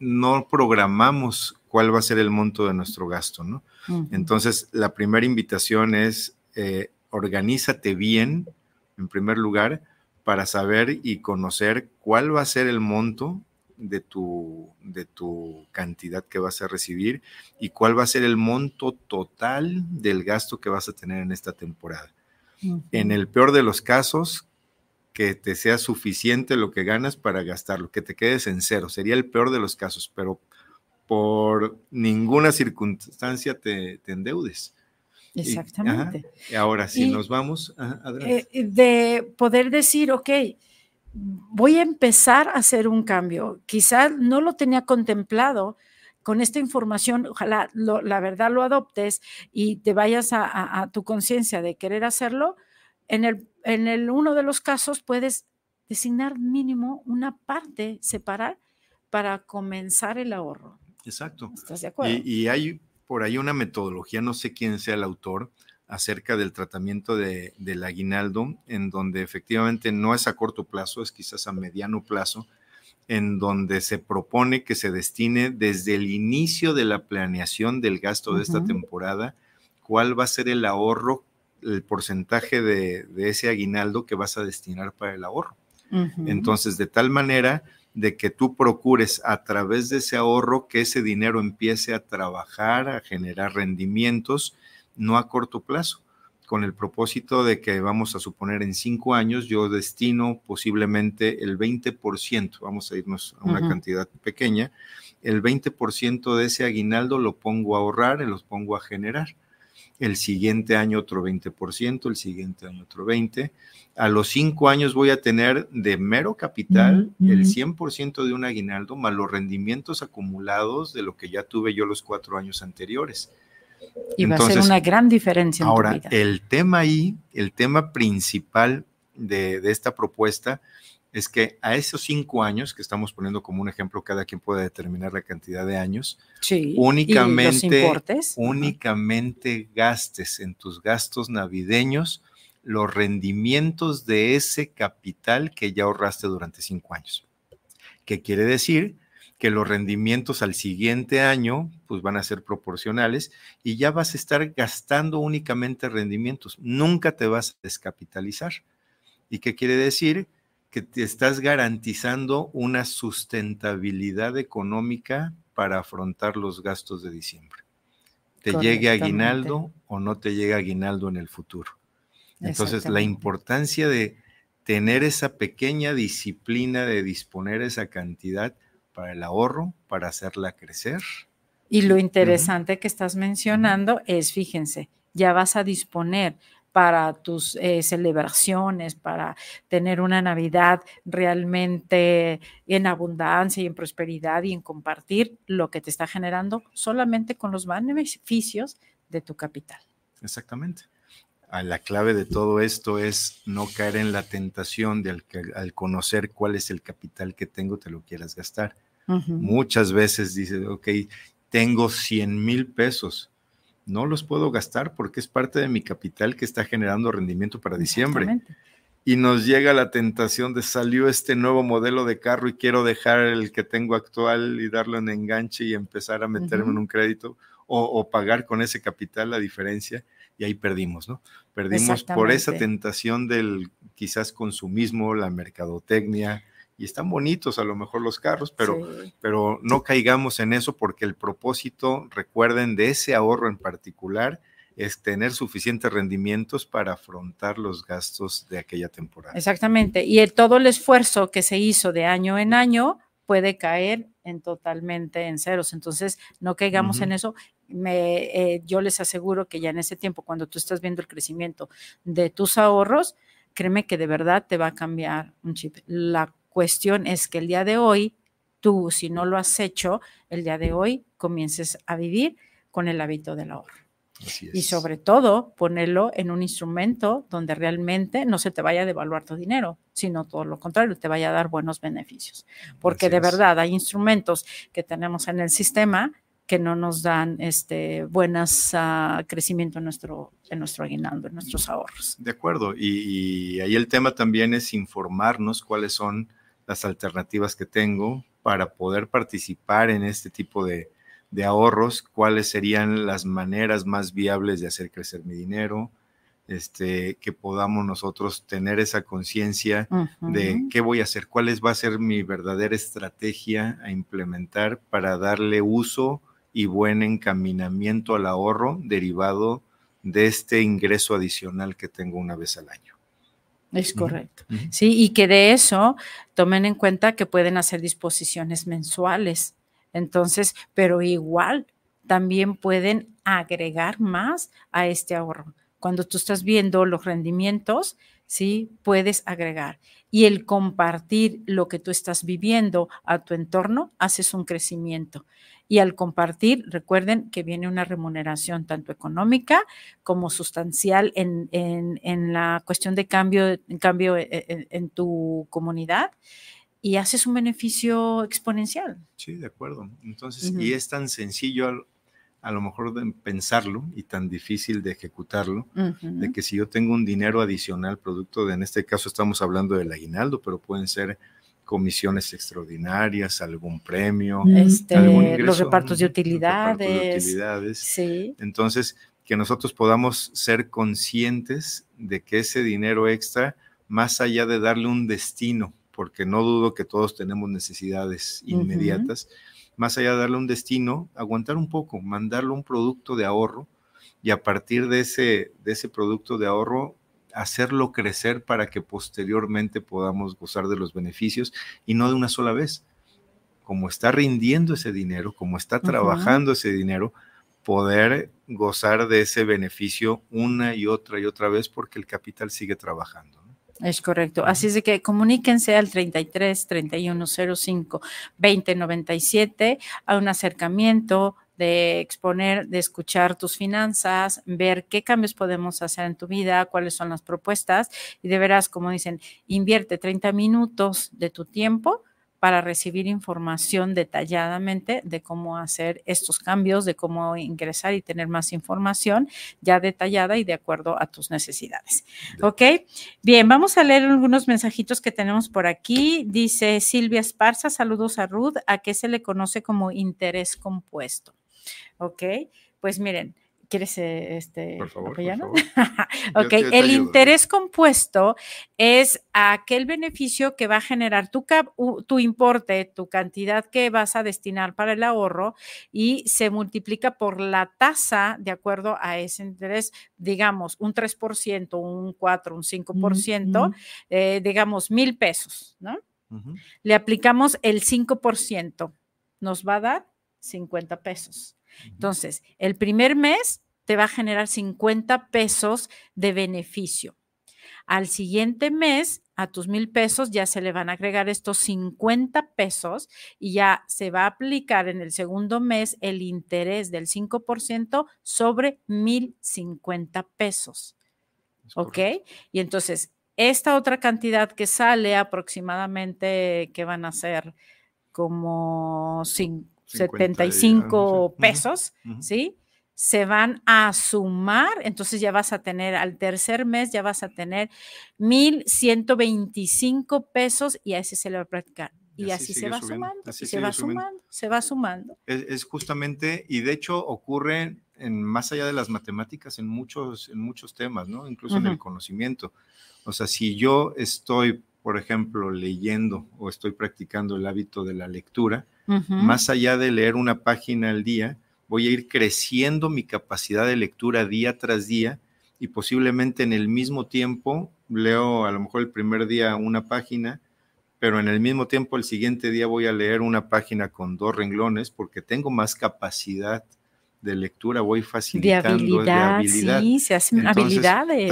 no programamos cuál va a ser el monto de nuestro gasto, ¿no? Entonces, la primera invitación es eh, organízate bien, en primer lugar, para saber y conocer cuál va a ser el monto de tu, de tu cantidad que vas a recibir y cuál va a ser el monto total del gasto que vas a tener en esta temporada. En el peor de los casos, que te sea suficiente lo que ganas para gastarlo, que te quedes en cero. Sería el peor de los casos, pero por ninguna circunstancia te, endeudes. Exactamente. Y, ahora, sí, nos vamos, a... Eh, de poder decir, ok, voy a empezar a hacer un cambio. Quizás no lo tenía contemplado. Con esta información, ojalá la verdad lo adoptes y te vayas a, tu conciencia de querer hacerlo. En, el, en el, uno de los casos puedes designar mínimo una parte, separar para comenzar el ahorro. Exacto. ¿Estás de acuerdo? y hay por ahí una metodología, no sé quién sea el autor, acerca del tratamiento de, del aguinaldo, en donde efectivamente no es a corto plazo, es quizás a mediano plazo, en donde se propone que se destine desde el inicio de la planeación del gasto de esta temporada, cuál va a ser el ahorro, el porcentaje de, ese aguinaldo que vas a destinar para el ahorro. Entonces, de tal manera de que tú procures a través de ese ahorro que ese dinero empiece a trabajar, a generar rendimientos no a corto plazo, con el propósito de que vamos a suponer en cinco años yo destino posiblemente el 20%, vamos a irnos a una cantidad pequeña, el 20% de ese aguinaldo lo pongo a ahorrar y los pongo a generar. El siguiente año otro 20%, el siguiente año otro 20%. A los cinco años voy a tener de mero capital el 100% de un aguinaldo más los rendimientos acumulados de lo que ya tuve yo los cuatro años anteriores. Y va a ser una gran diferencia. ahora, el tema ahí, el tema principal de, de esta propuesta es que a esos cinco años que estamos poniendo como un ejemplo, cada quien puede determinar la cantidad de años, únicamente, únicamente gastes en tus gastos navideños los rendimientos de ese capital que ya ahorraste durante cinco años. ¿Qué quiere decir? que los rendimientos al siguiente año pues van a ser proporcionales y ya vas a estar gastando únicamente rendimientos, nunca te vas a descapitalizar. ¿Y qué quiere decir? Que te estás garantizando una sustentabilidad económica para afrontar los gastos de diciembre. Te llegue aguinaldo o no te llegue aguinaldo en el futuro. Entonces, la importancia de tener esa pequeña disciplina de disponer esa cantidad para el ahorro, para hacerla crecer. Y lo interesante que estás mencionando es, fíjense, ya vas a disponer para tus eh, celebraciones, para tener una Navidad realmente en abundancia y en prosperidad y en compartir lo que te está generando solamente con los beneficios de tu capital. Exactamente la clave de todo esto es no caer en la tentación de al, conocer cuál es el capital que tengo, te lo quieras gastar. Muchas veces dices, ok, tengo 100 mil pesos, no los puedo gastar porque es parte de mi capital que está generando rendimiento para diciembre. Y nos llega la tentación de salió este nuevo modelo de carro y quiero dejar el que tengo actual y darlo en enganche y empezar a meterme en un crédito o, pagar con ese capital la diferencia y ahí perdimos, ¿no? Perdimos por esa tentación del quizás consumismo, la mercadotecnia. Y están bonitos a lo mejor los carros, pero, pero no caigamos en eso porque el propósito, recuerden, de ese ahorro en particular es tener suficientes rendimientos para afrontar los gastos de aquella temporada. Exactamente. Y el, todo el esfuerzo que se hizo de año en año puede caer en totalmente en ceros. Entonces, no caigamos en eso. Me, eh, yo les aseguro que ya en ese tiempo, cuando tú estás viendo el crecimiento de tus ahorros, créeme que de verdad te va a cambiar un chip. La cuestión es que el día de hoy, tú, si no lo has hecho, el día de hoy comiences a vivir con el hábito del ahorro. Y sobre todo, ponerlo en un instrumento donde realmente no se te vaya a devaluar tu dinero, sino todo lo contrario, te vaya a dar buenos beneficios. Porque de verdad hay instrumentos que tenemos en el sistema que no nos dan este buenas ah, crecimiento en nuestro en nuestro aguinaldo, en nuestros ahorros. De acuerdo, y ahí el tema también es informarnos cuáles son las alternativas que tengo para poder participar en este tipo de, de ahorros, cuáles serían las maneras más viables de hacer crecer mi dinero, este, que podamos nosotros tener esa conciencia de qué voy a hacer, cuál va a ser mi verdadera estrategia a implementar para darle uso y buen encaminamiento al ahorro derivado de este ingreso adicional que tengo una vez al año. Es correcto. Sí, y que de eso tomen en cuenta que pueden hacer disposiciones mensuales entonces, pero igual también pueden agregar más a este ahorro. Cuando tú estás viendo los rendimientos, ¿sí? Puedes agregar. Y el compartir lo que tú estás viviendo a tu entorno, haces un crecimiento. Y al compartir, recuerden que viene una remuneración tanto económica como sustancial en, la cuestión de cambio, en cambio e, e, en, en tu comunidad y haces un beneficio exponencial. Sí, de acuerdo. Entonces, y es tan sencillo a lo mejor de pensarlo y tan difícil de ejecutarlo, de que si yo tengo un dinero adicional, producto de, en este caso estamos hablando del aguinaldo, pero pueden ser comisiones extraordinarias, algún premio, este, los repartos de utilidades. Repartos de utilidades. Sí. Entonces, que nosotros podamos ser conscientes de que ese dinero extra, más allá de darle un destino porque no dudo que todos tenemos necesidades inmediatas, más allá de darle un destino, aguantar un poco, mandarle un producto de ahorro y a partir de ese, de ese producto de ahorro hacerlo crecer para que posteriormente podamos gozar de los beneficios y no de una sola vez. Como está rindiendo ese dinero, como está trabajando ese dinero, poder gozar de ese beneficio una y otra y otra vez porque el capital sigue trabajando. Es correcto. Así es que comuníquense al 33 3105 2097 a un acercamiento de exponer, de escuchar tus finanzas, ver qué cambios podemos hacer en tu vida, cuáles son las propuestas y de veras, como dicen, invierte 30 minutos de tu tiempo para recibir información detalladamente de cómo hacer estos cambios, de cómo ingresar y tener más información ya detallada y de acuerdo a tus necesidades. ¿Ok? Bien, vamos a leer algunos mensajitos que tenemos por aquí. Dice Silvia Esparza, saludos a Ruth, ¿a qué se le conoce como interés compuesto? ¿Ok? Pues miren, ¿Quieres eh, este, ok, el interés compuesto es aquel beneficio que va a generar tu, importe, tu cantidad que vas a destinar para el ahorro y se multiplica por la tasa de acuerdo a ese interés, digamos, un 3%, un 4, un 5%, eh, digamos, mil pesos, ¿no? Le aplicamos el 5%, nos va a dar 50 pesos. Entonces, el primer mes te va a generar 50 pesos de beneficio. Al siguiente mes, a tus mil pesos ya se le van a agregar estos 50 pesos y ya se va a aplicar en el segundo mes el interés del 5% sobre 1050 pesos. ¿Ok? Y entonces, esta otra cantidad que sale aproximadamente, que van a ser como 75 pesos, ¿sí? se van a sumar, entonces ya vas a tener al tercer mes, ya vas a tener 1.125 pesos y a ese se le va a practicar. Y, así, se va sumando, se va sumando, se va sumando. Es, justamente, y de hecho ocurre en, más allá de las matemáticas, en muchos, en muchos temas, ¿no? Incluso en el conocimiento. O sea, si yo estoy, por ejemplo, leyendo o estoy practicando el hábito de la lectura, más allá de leer una página al día, voy a ir creciendo mi capacidad de lectura día tras día y posiblemente en el mismo tiempo leo a lo mejor el primer día una página, pero en el mismo tiempo el siguiente día voy a leer una página con dos renglones porque tengo más capacidad de lectura, voy facilitando de habilidad. Sí, se hacen habilidades.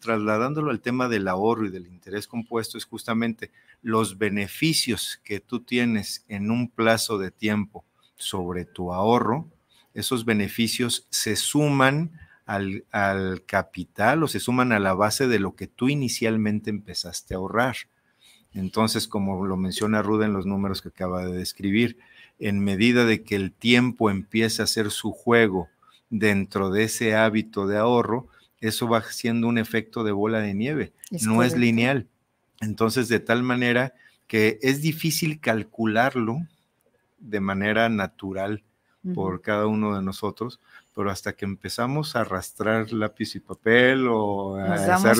trasladándolo al tema del ahorro y del interés compuesto es justamente los beneficios que tú tienes en un plazo de tiempo sobre tu ahorro esos beneficios se suman al, capital o se suman a la base de lo que tú inicialmente empezaste a ahorrar. Entonces, como lo menciona Ruda en los números que acaba de describir, en medida de que el tiempo empieza a hacer su juego dentro de ese hábito de ahorro, eso va siendo un efecto de bola de nieve, no es lineal. Entonces, de tal manera que es difícil calcularlo de manera natural por cada uno de nosotros, pero hasta que empezamos a arrastrar lápiz y papel o a, a,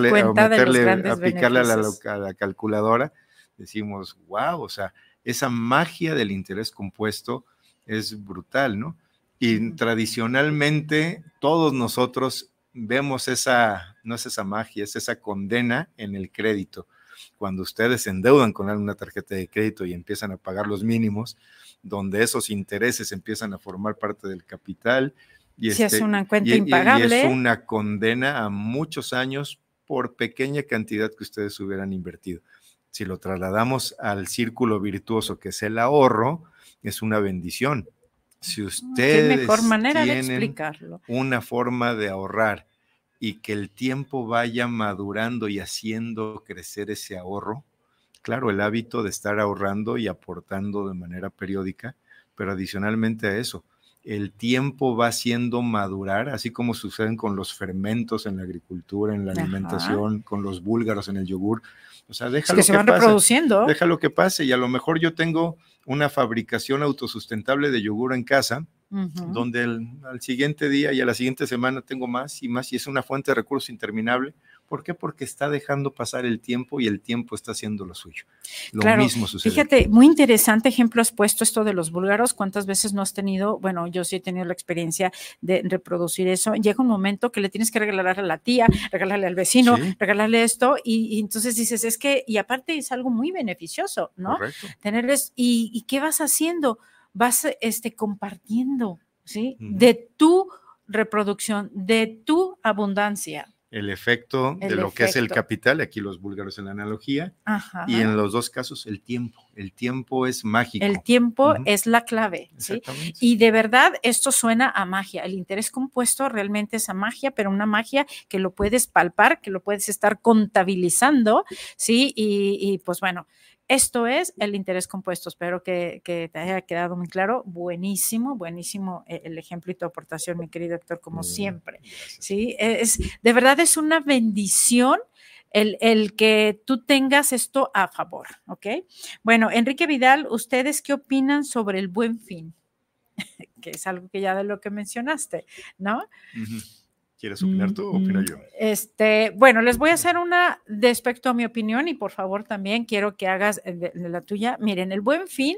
picarle a la, calculadora, decimos, wow, o sea, esa magia del interés compuesto es brutal, ¿no? Y tradicionalmente todos nosotros vemos esa, no es esa magia, es esa condena en el crédito. Cuando ustedes se endeudan con alguna tarjeta de crédito y empiezan a pagar los mínimos, donde esos intereses empiezan a formar parte del capital. Y es este, una una condena a muchos años por pequeña cantidad que ustedes hubieran invertido. Si lo trasladamos al círculo virtuoso que es el ahorro, es una bendición. Si ustedes mejor manera tienen una forma de ahorrar y que el tiempo vaya madurando y haciendo crecer ese ahorro, claro, el hábito de estar ahorrando y aportando de manera periódica, pero adicionalmente a eso, el tiempo va haciendo madurar, así como suceden con los fermentos en la agricultura, en la alimentación, con los búlgaros en el yogur. O sea, déjalo es que, se van reproduciendo, reproduciendo. Déjalo que pase y a lo mejor yo tengo una fabricación autosustentable de yogur en casa, donde al siguiente día y a la siguiente semana tengo más y más y es una fuente de recursos interminable ¿Por qué? Porque está dejando pasar el tiempo y el tiempo está haciendo lo suyo. Lo mismo sucede. Fíjate, muy interesante ejemplo has puesto esto de los búlgaros. ¿Cuántas veces no has tenido? Bueno, yo sí he tenido la experiencia de reproducir eso. Llega un momento que le tienes que regalar a la tía, regalarle al vecino, regalarle esto. Y, entonces dices, es que, y aparte es algo muy beneficioso, ¿no? Tenerles, y, qué vas haciendo? Vas este, compartiendo, ¿sí? De tu reproducción, de tu abundancia el efecto de lo que es el capital, aquí los búlgaros en la analogía, y en los dos casos el tiempo. El tiempo es mágico. El tiempo es la clave. ¿sí? Y de verdad esto suena a magia. El interés compuesto realmente es a magia, pero una magia que lo puedes palpar, que lo puedes estar contabilizando, ¿sí? Y, y pues bueno, esto es el interés compuesto. Espero que, te haya quedado muy claro. Buenísimo, buenísimo eh, el ejemplo y tu aportación, mi querido Héctor, como mm, siempre. Sí, es, de verdad es una bendición el, que tú tengas esto a favor, ¿ok? Bueno, Enrique Vidal, ¿ustedes qué opinan sobre el buen fin? que es algo que ya de lo que mencionaste, ¿no? ¿Quieres opinar tú o opino mm, yo? Este, bueno, les voy a hacer una respecto a mi opinión y por favor también quiero que hagas eh, la tuya. Miren, el buen fin,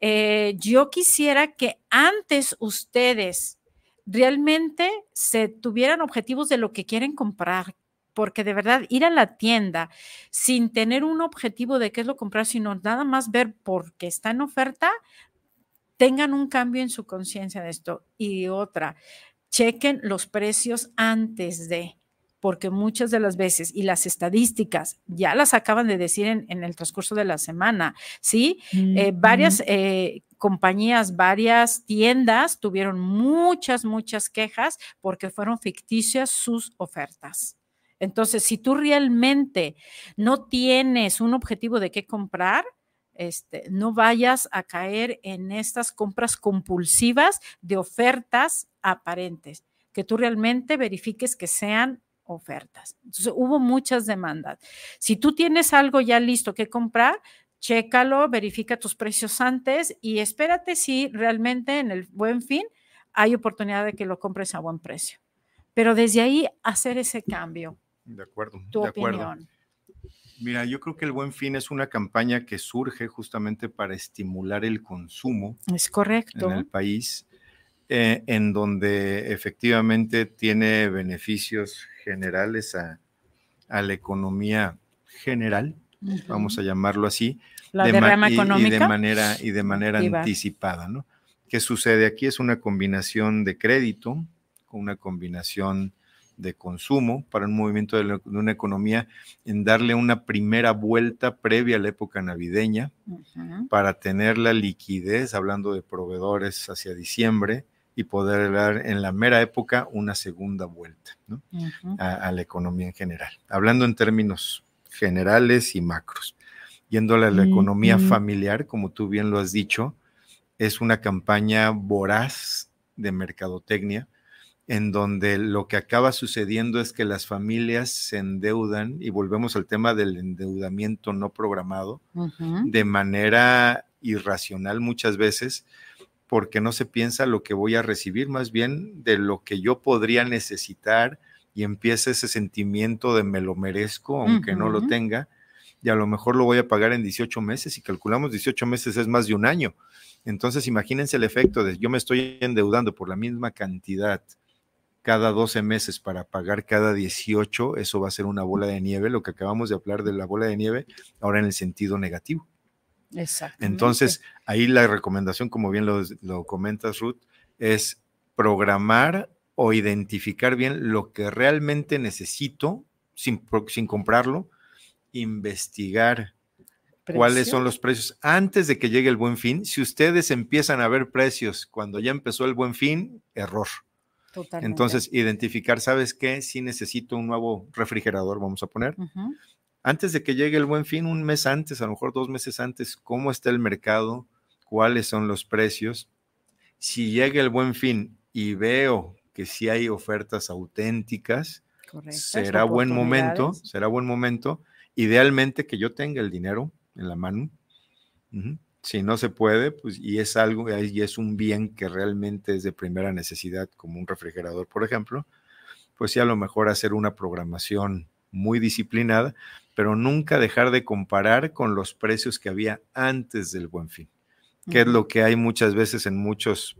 eh, yo quisiera que antes ustedes realmente se tuvieran objetivos de lo que quieren comprar, porque de verdad ir a la tienda sin tener un objetivo de qué es lo comprar, sino nada más ver porque está en oferta, tengan un cambio en su conciencia de esto. Y otra, chequen los precios antes de, porque muchas de las veces, y las estadísticas, ya las acaban de decir en, el transcurso de la semana, ¿sí? Eh, varias eh, compañías, varias tiendas tuvieron muchas, muchas quejas porque fueron ficticias sus ofertas. Entonces, si tú realmente no tienes un objetivo de qué comprar, este, no vayas a caer en estas compras compulsivas de ofertas aparentes, que tú realmente verifiques que sean ofertas. Entonces, hubo muchas demandas. Si tú tienes algo ya listo que comprar, chécalo, verifica tus precios antes y espérate si realmente en el buen fin hay oportunidad de que lo compres a buen precio. Pero desde ahí hacer ese cambio. De acuerdo. Tu opinión. Mira, yo creo que el Buen Fin es una campaña que surge justamente para estimular el consumo. Es correcto. En el país, eh, en donde efectivamente tiene beneficios generales a, la economía general, vamos a llamarlo así. de de manera, y de manera anticipada, ¿no? ¿Qué sucede aquí? Es una combinación de crédito, con una combinación de consumo, para un movimiento de, una economía, en darle una primera vuelta previa a la época navideña, para tener la liquidez, hablando de proveedores hacia diciembre, y poder dar en la mera época una segunda vuelta a, la economía en general, hablando en términos generales y macros. Yendo a la economía familiar, como tú bien lo has dicho, es una campaña voraz de mercadotecnia en donde lo que acaba sucediendo es que las familias se endeudan, y volvemos al tema del endeudamiento no programado, de manera irracional muchas veces, porque no se piensa lo que voy a recibir, más bien de lo que yo podría necesitar, y empieza ese sentimiento de me lo merezco, aunque no lo tenga, y a lo mejor lo voy a pagar en 18 meses, y calculamos 18 meses es más de un año. Entonces, imagínense el efecto de yo me estoy endeudando por la misma cantidad cada 12 meses para pagar cada 18, eso va a ser una bola de nieve, lo que acabamos de hablar de la bola de nieve, ahora en el sentido negativo. Exacto. Entonces, ahí la recomendación, como bien lo, comentas, Ruth, es programar o identificar bien lo que realmente necesito sin, comprarlo, investigar cuáles son los precios antes de que llegue el buen fin. Si ustedes empiezan a ver precios cuando ya empezó el buen fin, error. Entonces, identificar, ¿sabes qué? Si necesito un nuevo refrigerador, vamos a poner. Antes de que llegue el buen fin, un mes antes, a lo mejor dos meses antes, ¿cómo está el mercado? ¿Cuáles son los precios? Si llega el buen fin y veo que sí hay ofertas auténticas, será buen momento, será buen momento, idealmente que yo tenga el dinero en la mano si no se puede, pues y es algo eh, y es un bien que realmente es de primera necesidad, como un refrigerador, por ejemplo, pues sí a lo mejor hacer una programación muy disciplinada, pero nunca dejar de comparar con los precios que había antes del Buen Fin, que es lo que hay muchas veces en muchos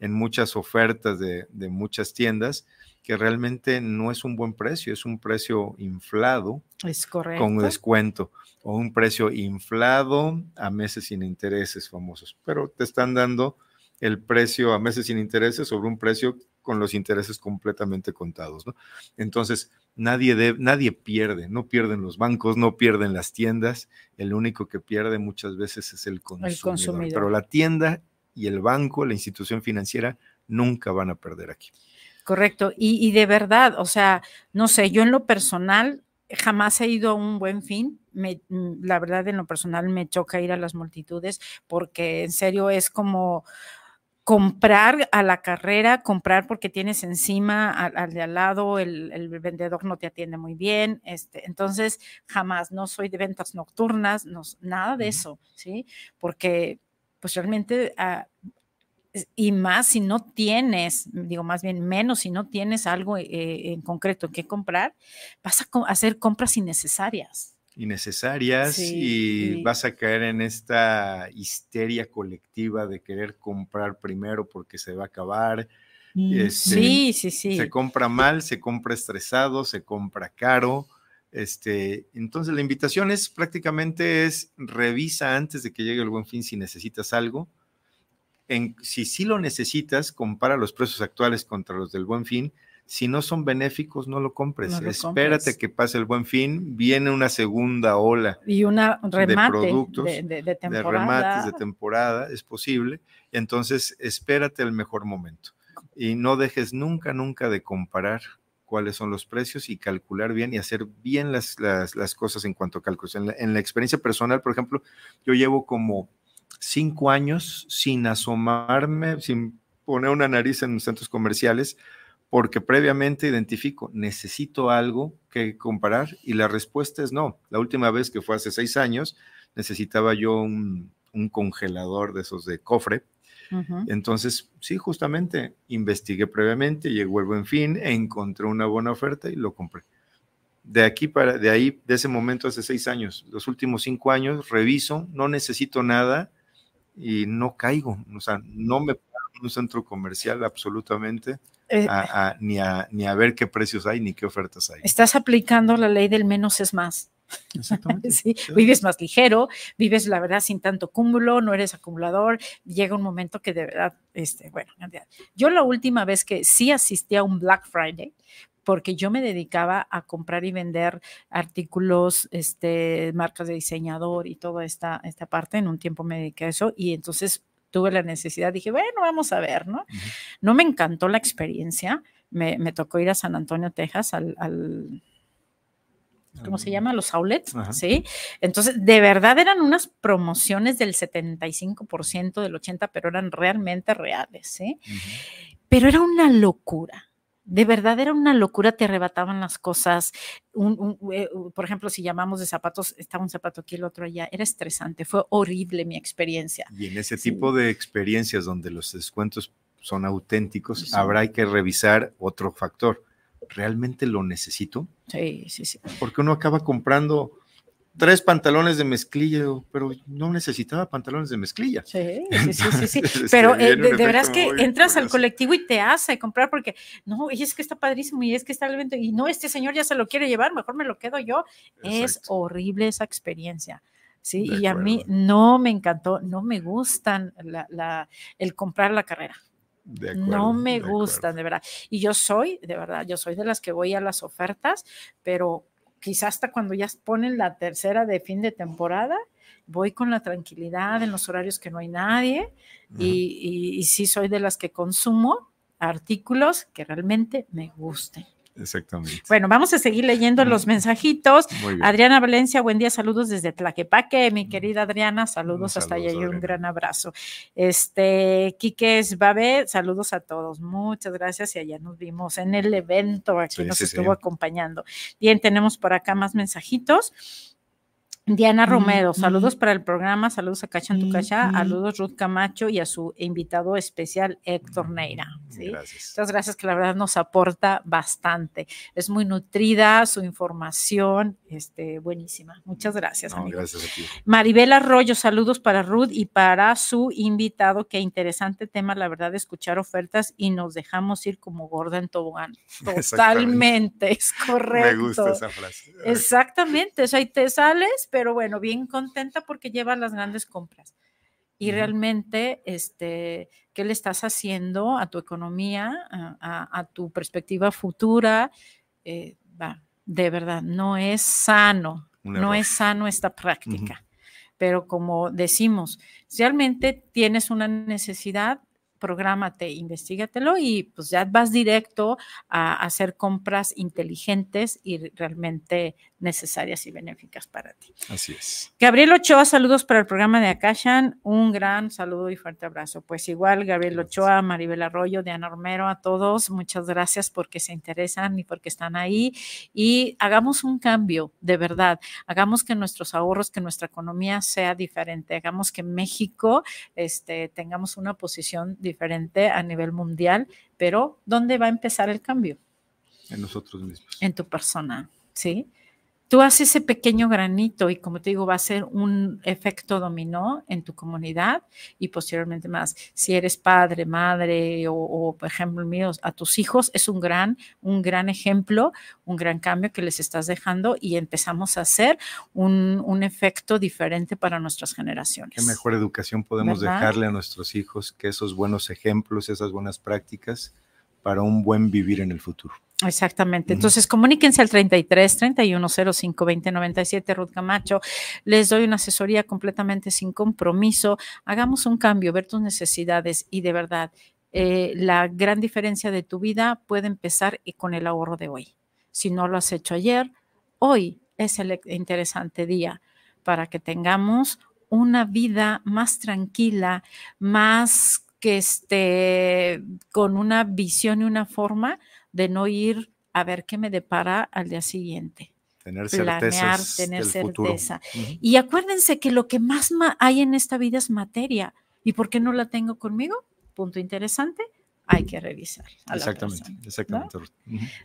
en muchas ofertas de muchas tiendas, que realmente no es un buen precio, es un precio inflado. Es correcto. Con descuento o un precio inflado a meses sin intereses famosos, pero te están dando el precio a meses sin intereses sobre un precio con los intereses completamente contados, ¿no? Entonces, nadie, nadie pierde, no pierden los bancos, no pierden las tiendas, el único que pierde muchas veces es el consumidor. pero la tienda y el banco, la institución financiera, nunca van a perder aquí. Correcto. Y, de verdad, o sea, no sé, yo en lo personal jamás he ido a un buen fin. Mm, la verdad, en lo personal me choca ir a las multitudes porque en serio es como comprar a la carrera, comprar porque tienes encima al, de al lado, el, vendedor no te atiende muy bien, este, entonces jamás, no soy de ventas nocturnas, no, nada de eso, ¿sí? Porque pues realmente ah, y más si no tienes, digo más bien menos si no tienes algo eh, eh, en concreto que comprar, vas a hacer compras innecesarias. Innecesarias y vas a caer en esta histeria colectiva de querer comprar primero porque se va a acabar. Mm, este, sí, sí, sí. Se compra mal, se compra estresado, se compra caro. Este, entonces la invitación es prácticamente es revisa antes de que llegue el buen fin si necesitas algo en, si sí lo necesitas, compara los precios actuales contra los del buen fin. Si no son benéficos, no lo compres. Espérate que pase el buen fin. Viene una segunda ola. Y una de productos, de, remates de temporada, es posible. Entonces, espérate el mejor momento. Y no dejes nunca, nunca de comparar cuáles son los precios y calcular bien y hacer bien las, las, cosas en cuanto a cálculos. en la experiencia personal, por ejemplo, yo llevo como cinco años sin asomarme, sin poner una nariz en los centros comerciales, porque previamente identifico, necesito algo que comparar y la respuesta es no. La última vez que fue hace seis años, necesitaba yo un, congelador de esos de cofre. Entonces, sí, justamente investigué previamente, llegó el buen fin, encontré una buena oferta y lo compré. De aquí para, de ahí, de ese momento hace seis años, los últimos cinco años, reviso, no necesito nada, y no caigo, o sea, no me paro en un centro comercial absolutamente. Eh, ni, a, ver qué precios hay ni qué ofertas hay. Estás aplicando la ley del menos es más. Exactamente. Vives más ligero, vives la verdad sin tanto cúmulo, no eres acumulador. Llega un momento que de verdad, este, bueno, yo la última vez que sí asistí a un Black Friday, porque yo me dedicaba a comprar y vender artículos, este, marcas de diseñador y toda esta, esta parte. En un tiempo me dediqué a eso y entonces tuve la necesidad, dije, bueno, vamos a ver, ¿no? No me encantó la experiencia. Me, tocó ir a San Antonio, Texas, al, ¿cómo se llama? Los outlets, ¿sí? Entonces, de verdad eran unas promociones del 75%, del 80%, pero eran realmente reales, ¿sí? Pero era una locura de verdad era una locura, te arrebataban las cosas. Eh, por ejemplo, si llamamos de zapatos, estaba un zapato aquí, el otro allá. Era estresante, fue horrible mi experiencia. Y en ese tipo de experiencias donde los descuentos son auténticos, habrá que revisar otro factor. ¿Realmente lo necesito? Sí, sí, sí. Porque uno acaba comprando tres pantalones de mezclilla, pero no necesitaba pantalones de mezclilla. Sí, sí, sí, sí. Pero eh, de, verdad es que entras al colectivo y te hace comprar porque, no, y es que está padrísimo y es que está el evento y no, este señor ya se lo quiere llevar, mejor me lo quedo yo. Es horrible esa experiencia. Sí, y a mí no me encantó, no me gustan la, el comprar la carrera. no me gustan, de verdad. Y yo soy, de verdad, yo soy de las que voy a las ofertas, pero quizás hasta cuando ya ponen la tercera de fin de temporada, voy con la tranquilidad en los horarios que no hay nadie y, y, y sí soy de las que consumo artículos que realmente me gusten. Exactamente. Bueno, vamos a seguir leyendo los mensajitos. Adriana Valencia, buen día, saludos desde Tlaquepaque, mi querida Adriana, saludos, hasta allá y un gran abrazo. Este, Quique Babe, saludos a todos, muchas gracias y allá nos vimos en el evento, aquí nos estuvo acompañando. Bien, tenemos por acá más mensajitos. Diana Romero, saludos para el programa, saludos a Cachan Tucacha, saludos Ruth Camacho y a su invitado especial Héctor Neira. Gracias. Muchas gracias, que la verdad nos aporta bastante. Es muy nutrida su información, este, buenísima. Muchas gracias. No, gracias a ti. Maribel Arroyo, saludos para Ruth y para su invitado. Qué interesante tema, la verdad, escuchar ofertas y nos dejamos ir como gorda en tobogán. Totalmente, es correcto. Me gusta esa frase. Exactamente, o ahí te sales, pero bueno, bien contenta porque lleva las grandes compras. Y realmente, este, ¿qué le estás haciendo a tu economía, a, tu perspectiva futura? Eh, de verdad, no es sano, no es sano esta práctica. Pero como decimos, realmente tienes una necesidad, prográmate, investigatelo y pues ya vas directo a hacer compras inteligentes y realmente necesarias y benéficas para ti. Así es. Gabriel Ochoa, saludos para el programa de Akashan. Un gran saludo y fuerte abrazo. Pues igual, Gabriel Ochoa, Maribel Arroyo, Diana Romero, a todos, muchas gracias porque se interesan y porque están ahí. Y hagamos un cambio, de verdad. Hagamos que nuestros ahorros, que nuestra economía sea diferente. Hagamos que México este, tengamos una posición diferente a nivel mundial. Pero, ¿dónde va a empezar el cambio? En nosotros mismos. En tu persona, ¿sí? tú haces ese pequeño granito y como te digo, va a ser un efecto dominó en tu comunidad y posteriormente más. Si eres padre, madre o, por ejemplo mío, a tus hijos es un gran, un gran ejemplo, un gran cambio que les estás dejando y empezamos a hacer un, efecto diferente para nuestras generaciones. ¿Qué mejor educación podemos dejarle a nuestros hijos que esos buenos ejemplos, esas buenas prácticas para un buen vivir en el futuro? Exactamente. Entonces, comuníquense al 33 31 05 97, Ruth Camacho. Les doy una asesoría completamente sin compromiso. Hagamos un cambio, ver tus necesidades y de verdad, eh, la gran diferencia de tu vida puede empezar eh, con el ahorro de hoy. Si no lo has hecho ayer, hoy es el interesante día para que tengamos una vida más tranquila, más que este con una visión y una forma de no ir a ver qué me depara al día siguiente. Tener Planear, tener certeza. Y acuérdense que lo que más hay en esta vida es materia. ¿Y por qué no la tengo conmigo? Punto interesante hay que revisar. exactamente, exactamente.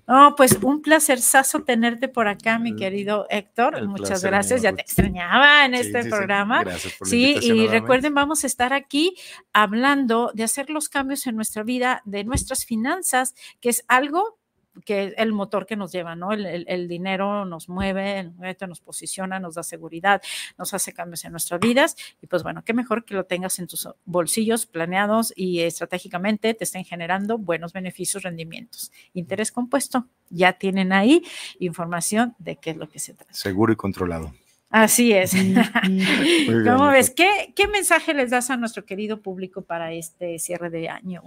¿no? pues un placerzazo tenerte por acá, mi eh, querido Héctor. Muchas gracias. Ya te extrañaba en este programa. Sí, gracias sí y recuerden, vamos a estar aquí hablando de hacer los cambios en nuestra vida, de nuestras finanzas, que es algo que es el motor que nos lleva, ¿no? El, dinero nos mueve, nos posiciona, nos da seguridad, nos hace cambios en nuestras vidas y pues bueno, qué mejor que lo tengas en tus bolsillos planeados y estratégicamente te estén generando buenos beneficios, rendimientos. Interés compuesto, ya tienen ahí información de qué es lo que se trata. Seguro y controlado. Así es. ¿Cómo ves? ¿Qué, ¿Qué mensaje les das a nuestro querido público para este cierre de año?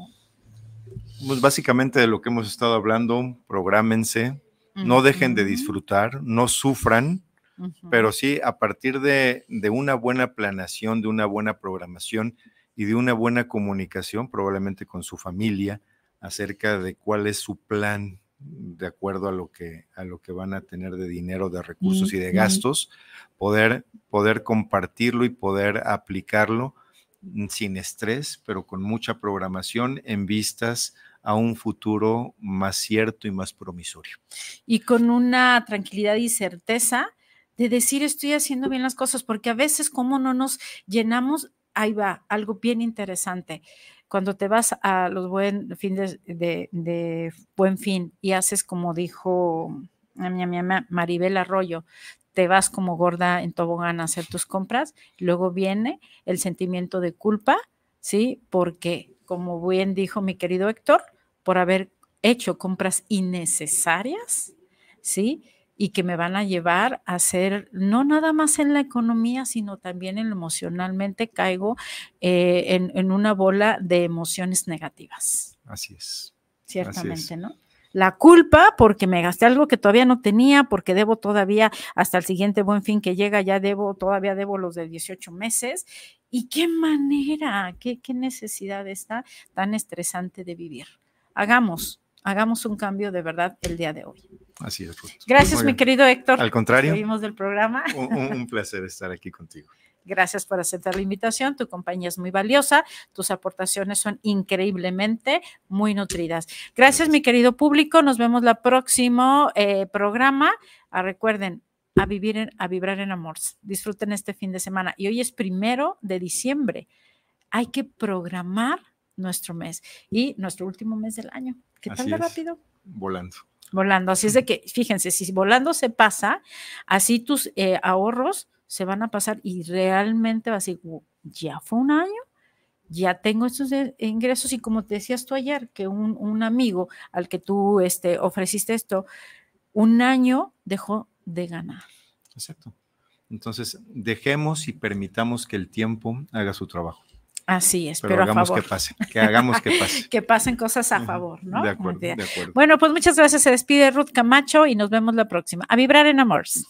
Pues, básicamente de lo que hemos estado hablando, prográmense, no dejen de disfrutar, no sufran, pero sí a partir de, una buena planación, de una buena programación y de una buena comunicación, probablemente con su familia, acerca de cuál es su plan de acuerdo a lo que a lo que van a tener de dinero, de recursos y de gastos, poder poder compartirlo y poder aplicarlo mm, sin estrés, pero con mucha programación en vistas a un futuro más cierto y más promisorio. Y con una tranquilidad y certeza de decir estoy haciendo bien las cosas, porque a veces como no nos llenamos, ahí va, algo bien interesante. Cuando te vas a los buen fin de, buen fin y haces como dijo mi amiga Maribel Arroyo, te vas como gorda en tobogán a hacer tus compras, luego viene el sentimiento de culpa, ¿sí? Porque, como bien dijo mi querido Héctor, por haber hecho compras innecesarias, ¿sí? Y que me van a llevar a ser, no nada más en la economía, sino también emocionalmente caigo eh, en, una bola de emociones negativas. Así es. Ciertamente, ¿no? la culpa porque me gasté algo que todavía no tenía, porque debo todavía hasta el siguiente buen fin que llega, ya debo, todavía debo los de 18 meses. Y qué manera, qué necesidad está tan estresante de vivir hagamos, hagamos un cambio de verdad el día de hoy. Así es, pues, Gracias, mi querido Héctor. Al contrario. Seguimos del programa. Un, placer estar aquí contigo. Gracias por aceptar la invitación. Tu compañía es muy valiosa. Tus aportaciones son increíblemente muy nutridas. Gracias, mi querido público. Nos vemos la próximo eh, programa. Ah, recuerden, a vivir, en, a vibrar en amor. Disfruten este fin de semana. Y hoy es primero de diciembre. Hay que programar nuestro mes y nuestro último mes del año. ¿Qué tal de rápido? Volando. Volando. Así es de que, fíjense, si volando se pasa, así tus eh, ahorros se van a pasar y realmente vas a decir, ya fue un año, ya tengo estos ingresos y como te decías tú ayer, que un, amigo al que tú este, ofreciste esto, un año dejó de ganar. Exacto. Entonces, dejemos y permitamos que el tiempo haga su trabajo. Así es, pero, hagamos que pase, que hagamos que pase. que pasen cosas a favor, ¿no? De acuerdo, de acuerdo. Bueno, pues muchas gracias. Se despide Ruth Camacho y nos vemos la próxima. A vibrar en Amors.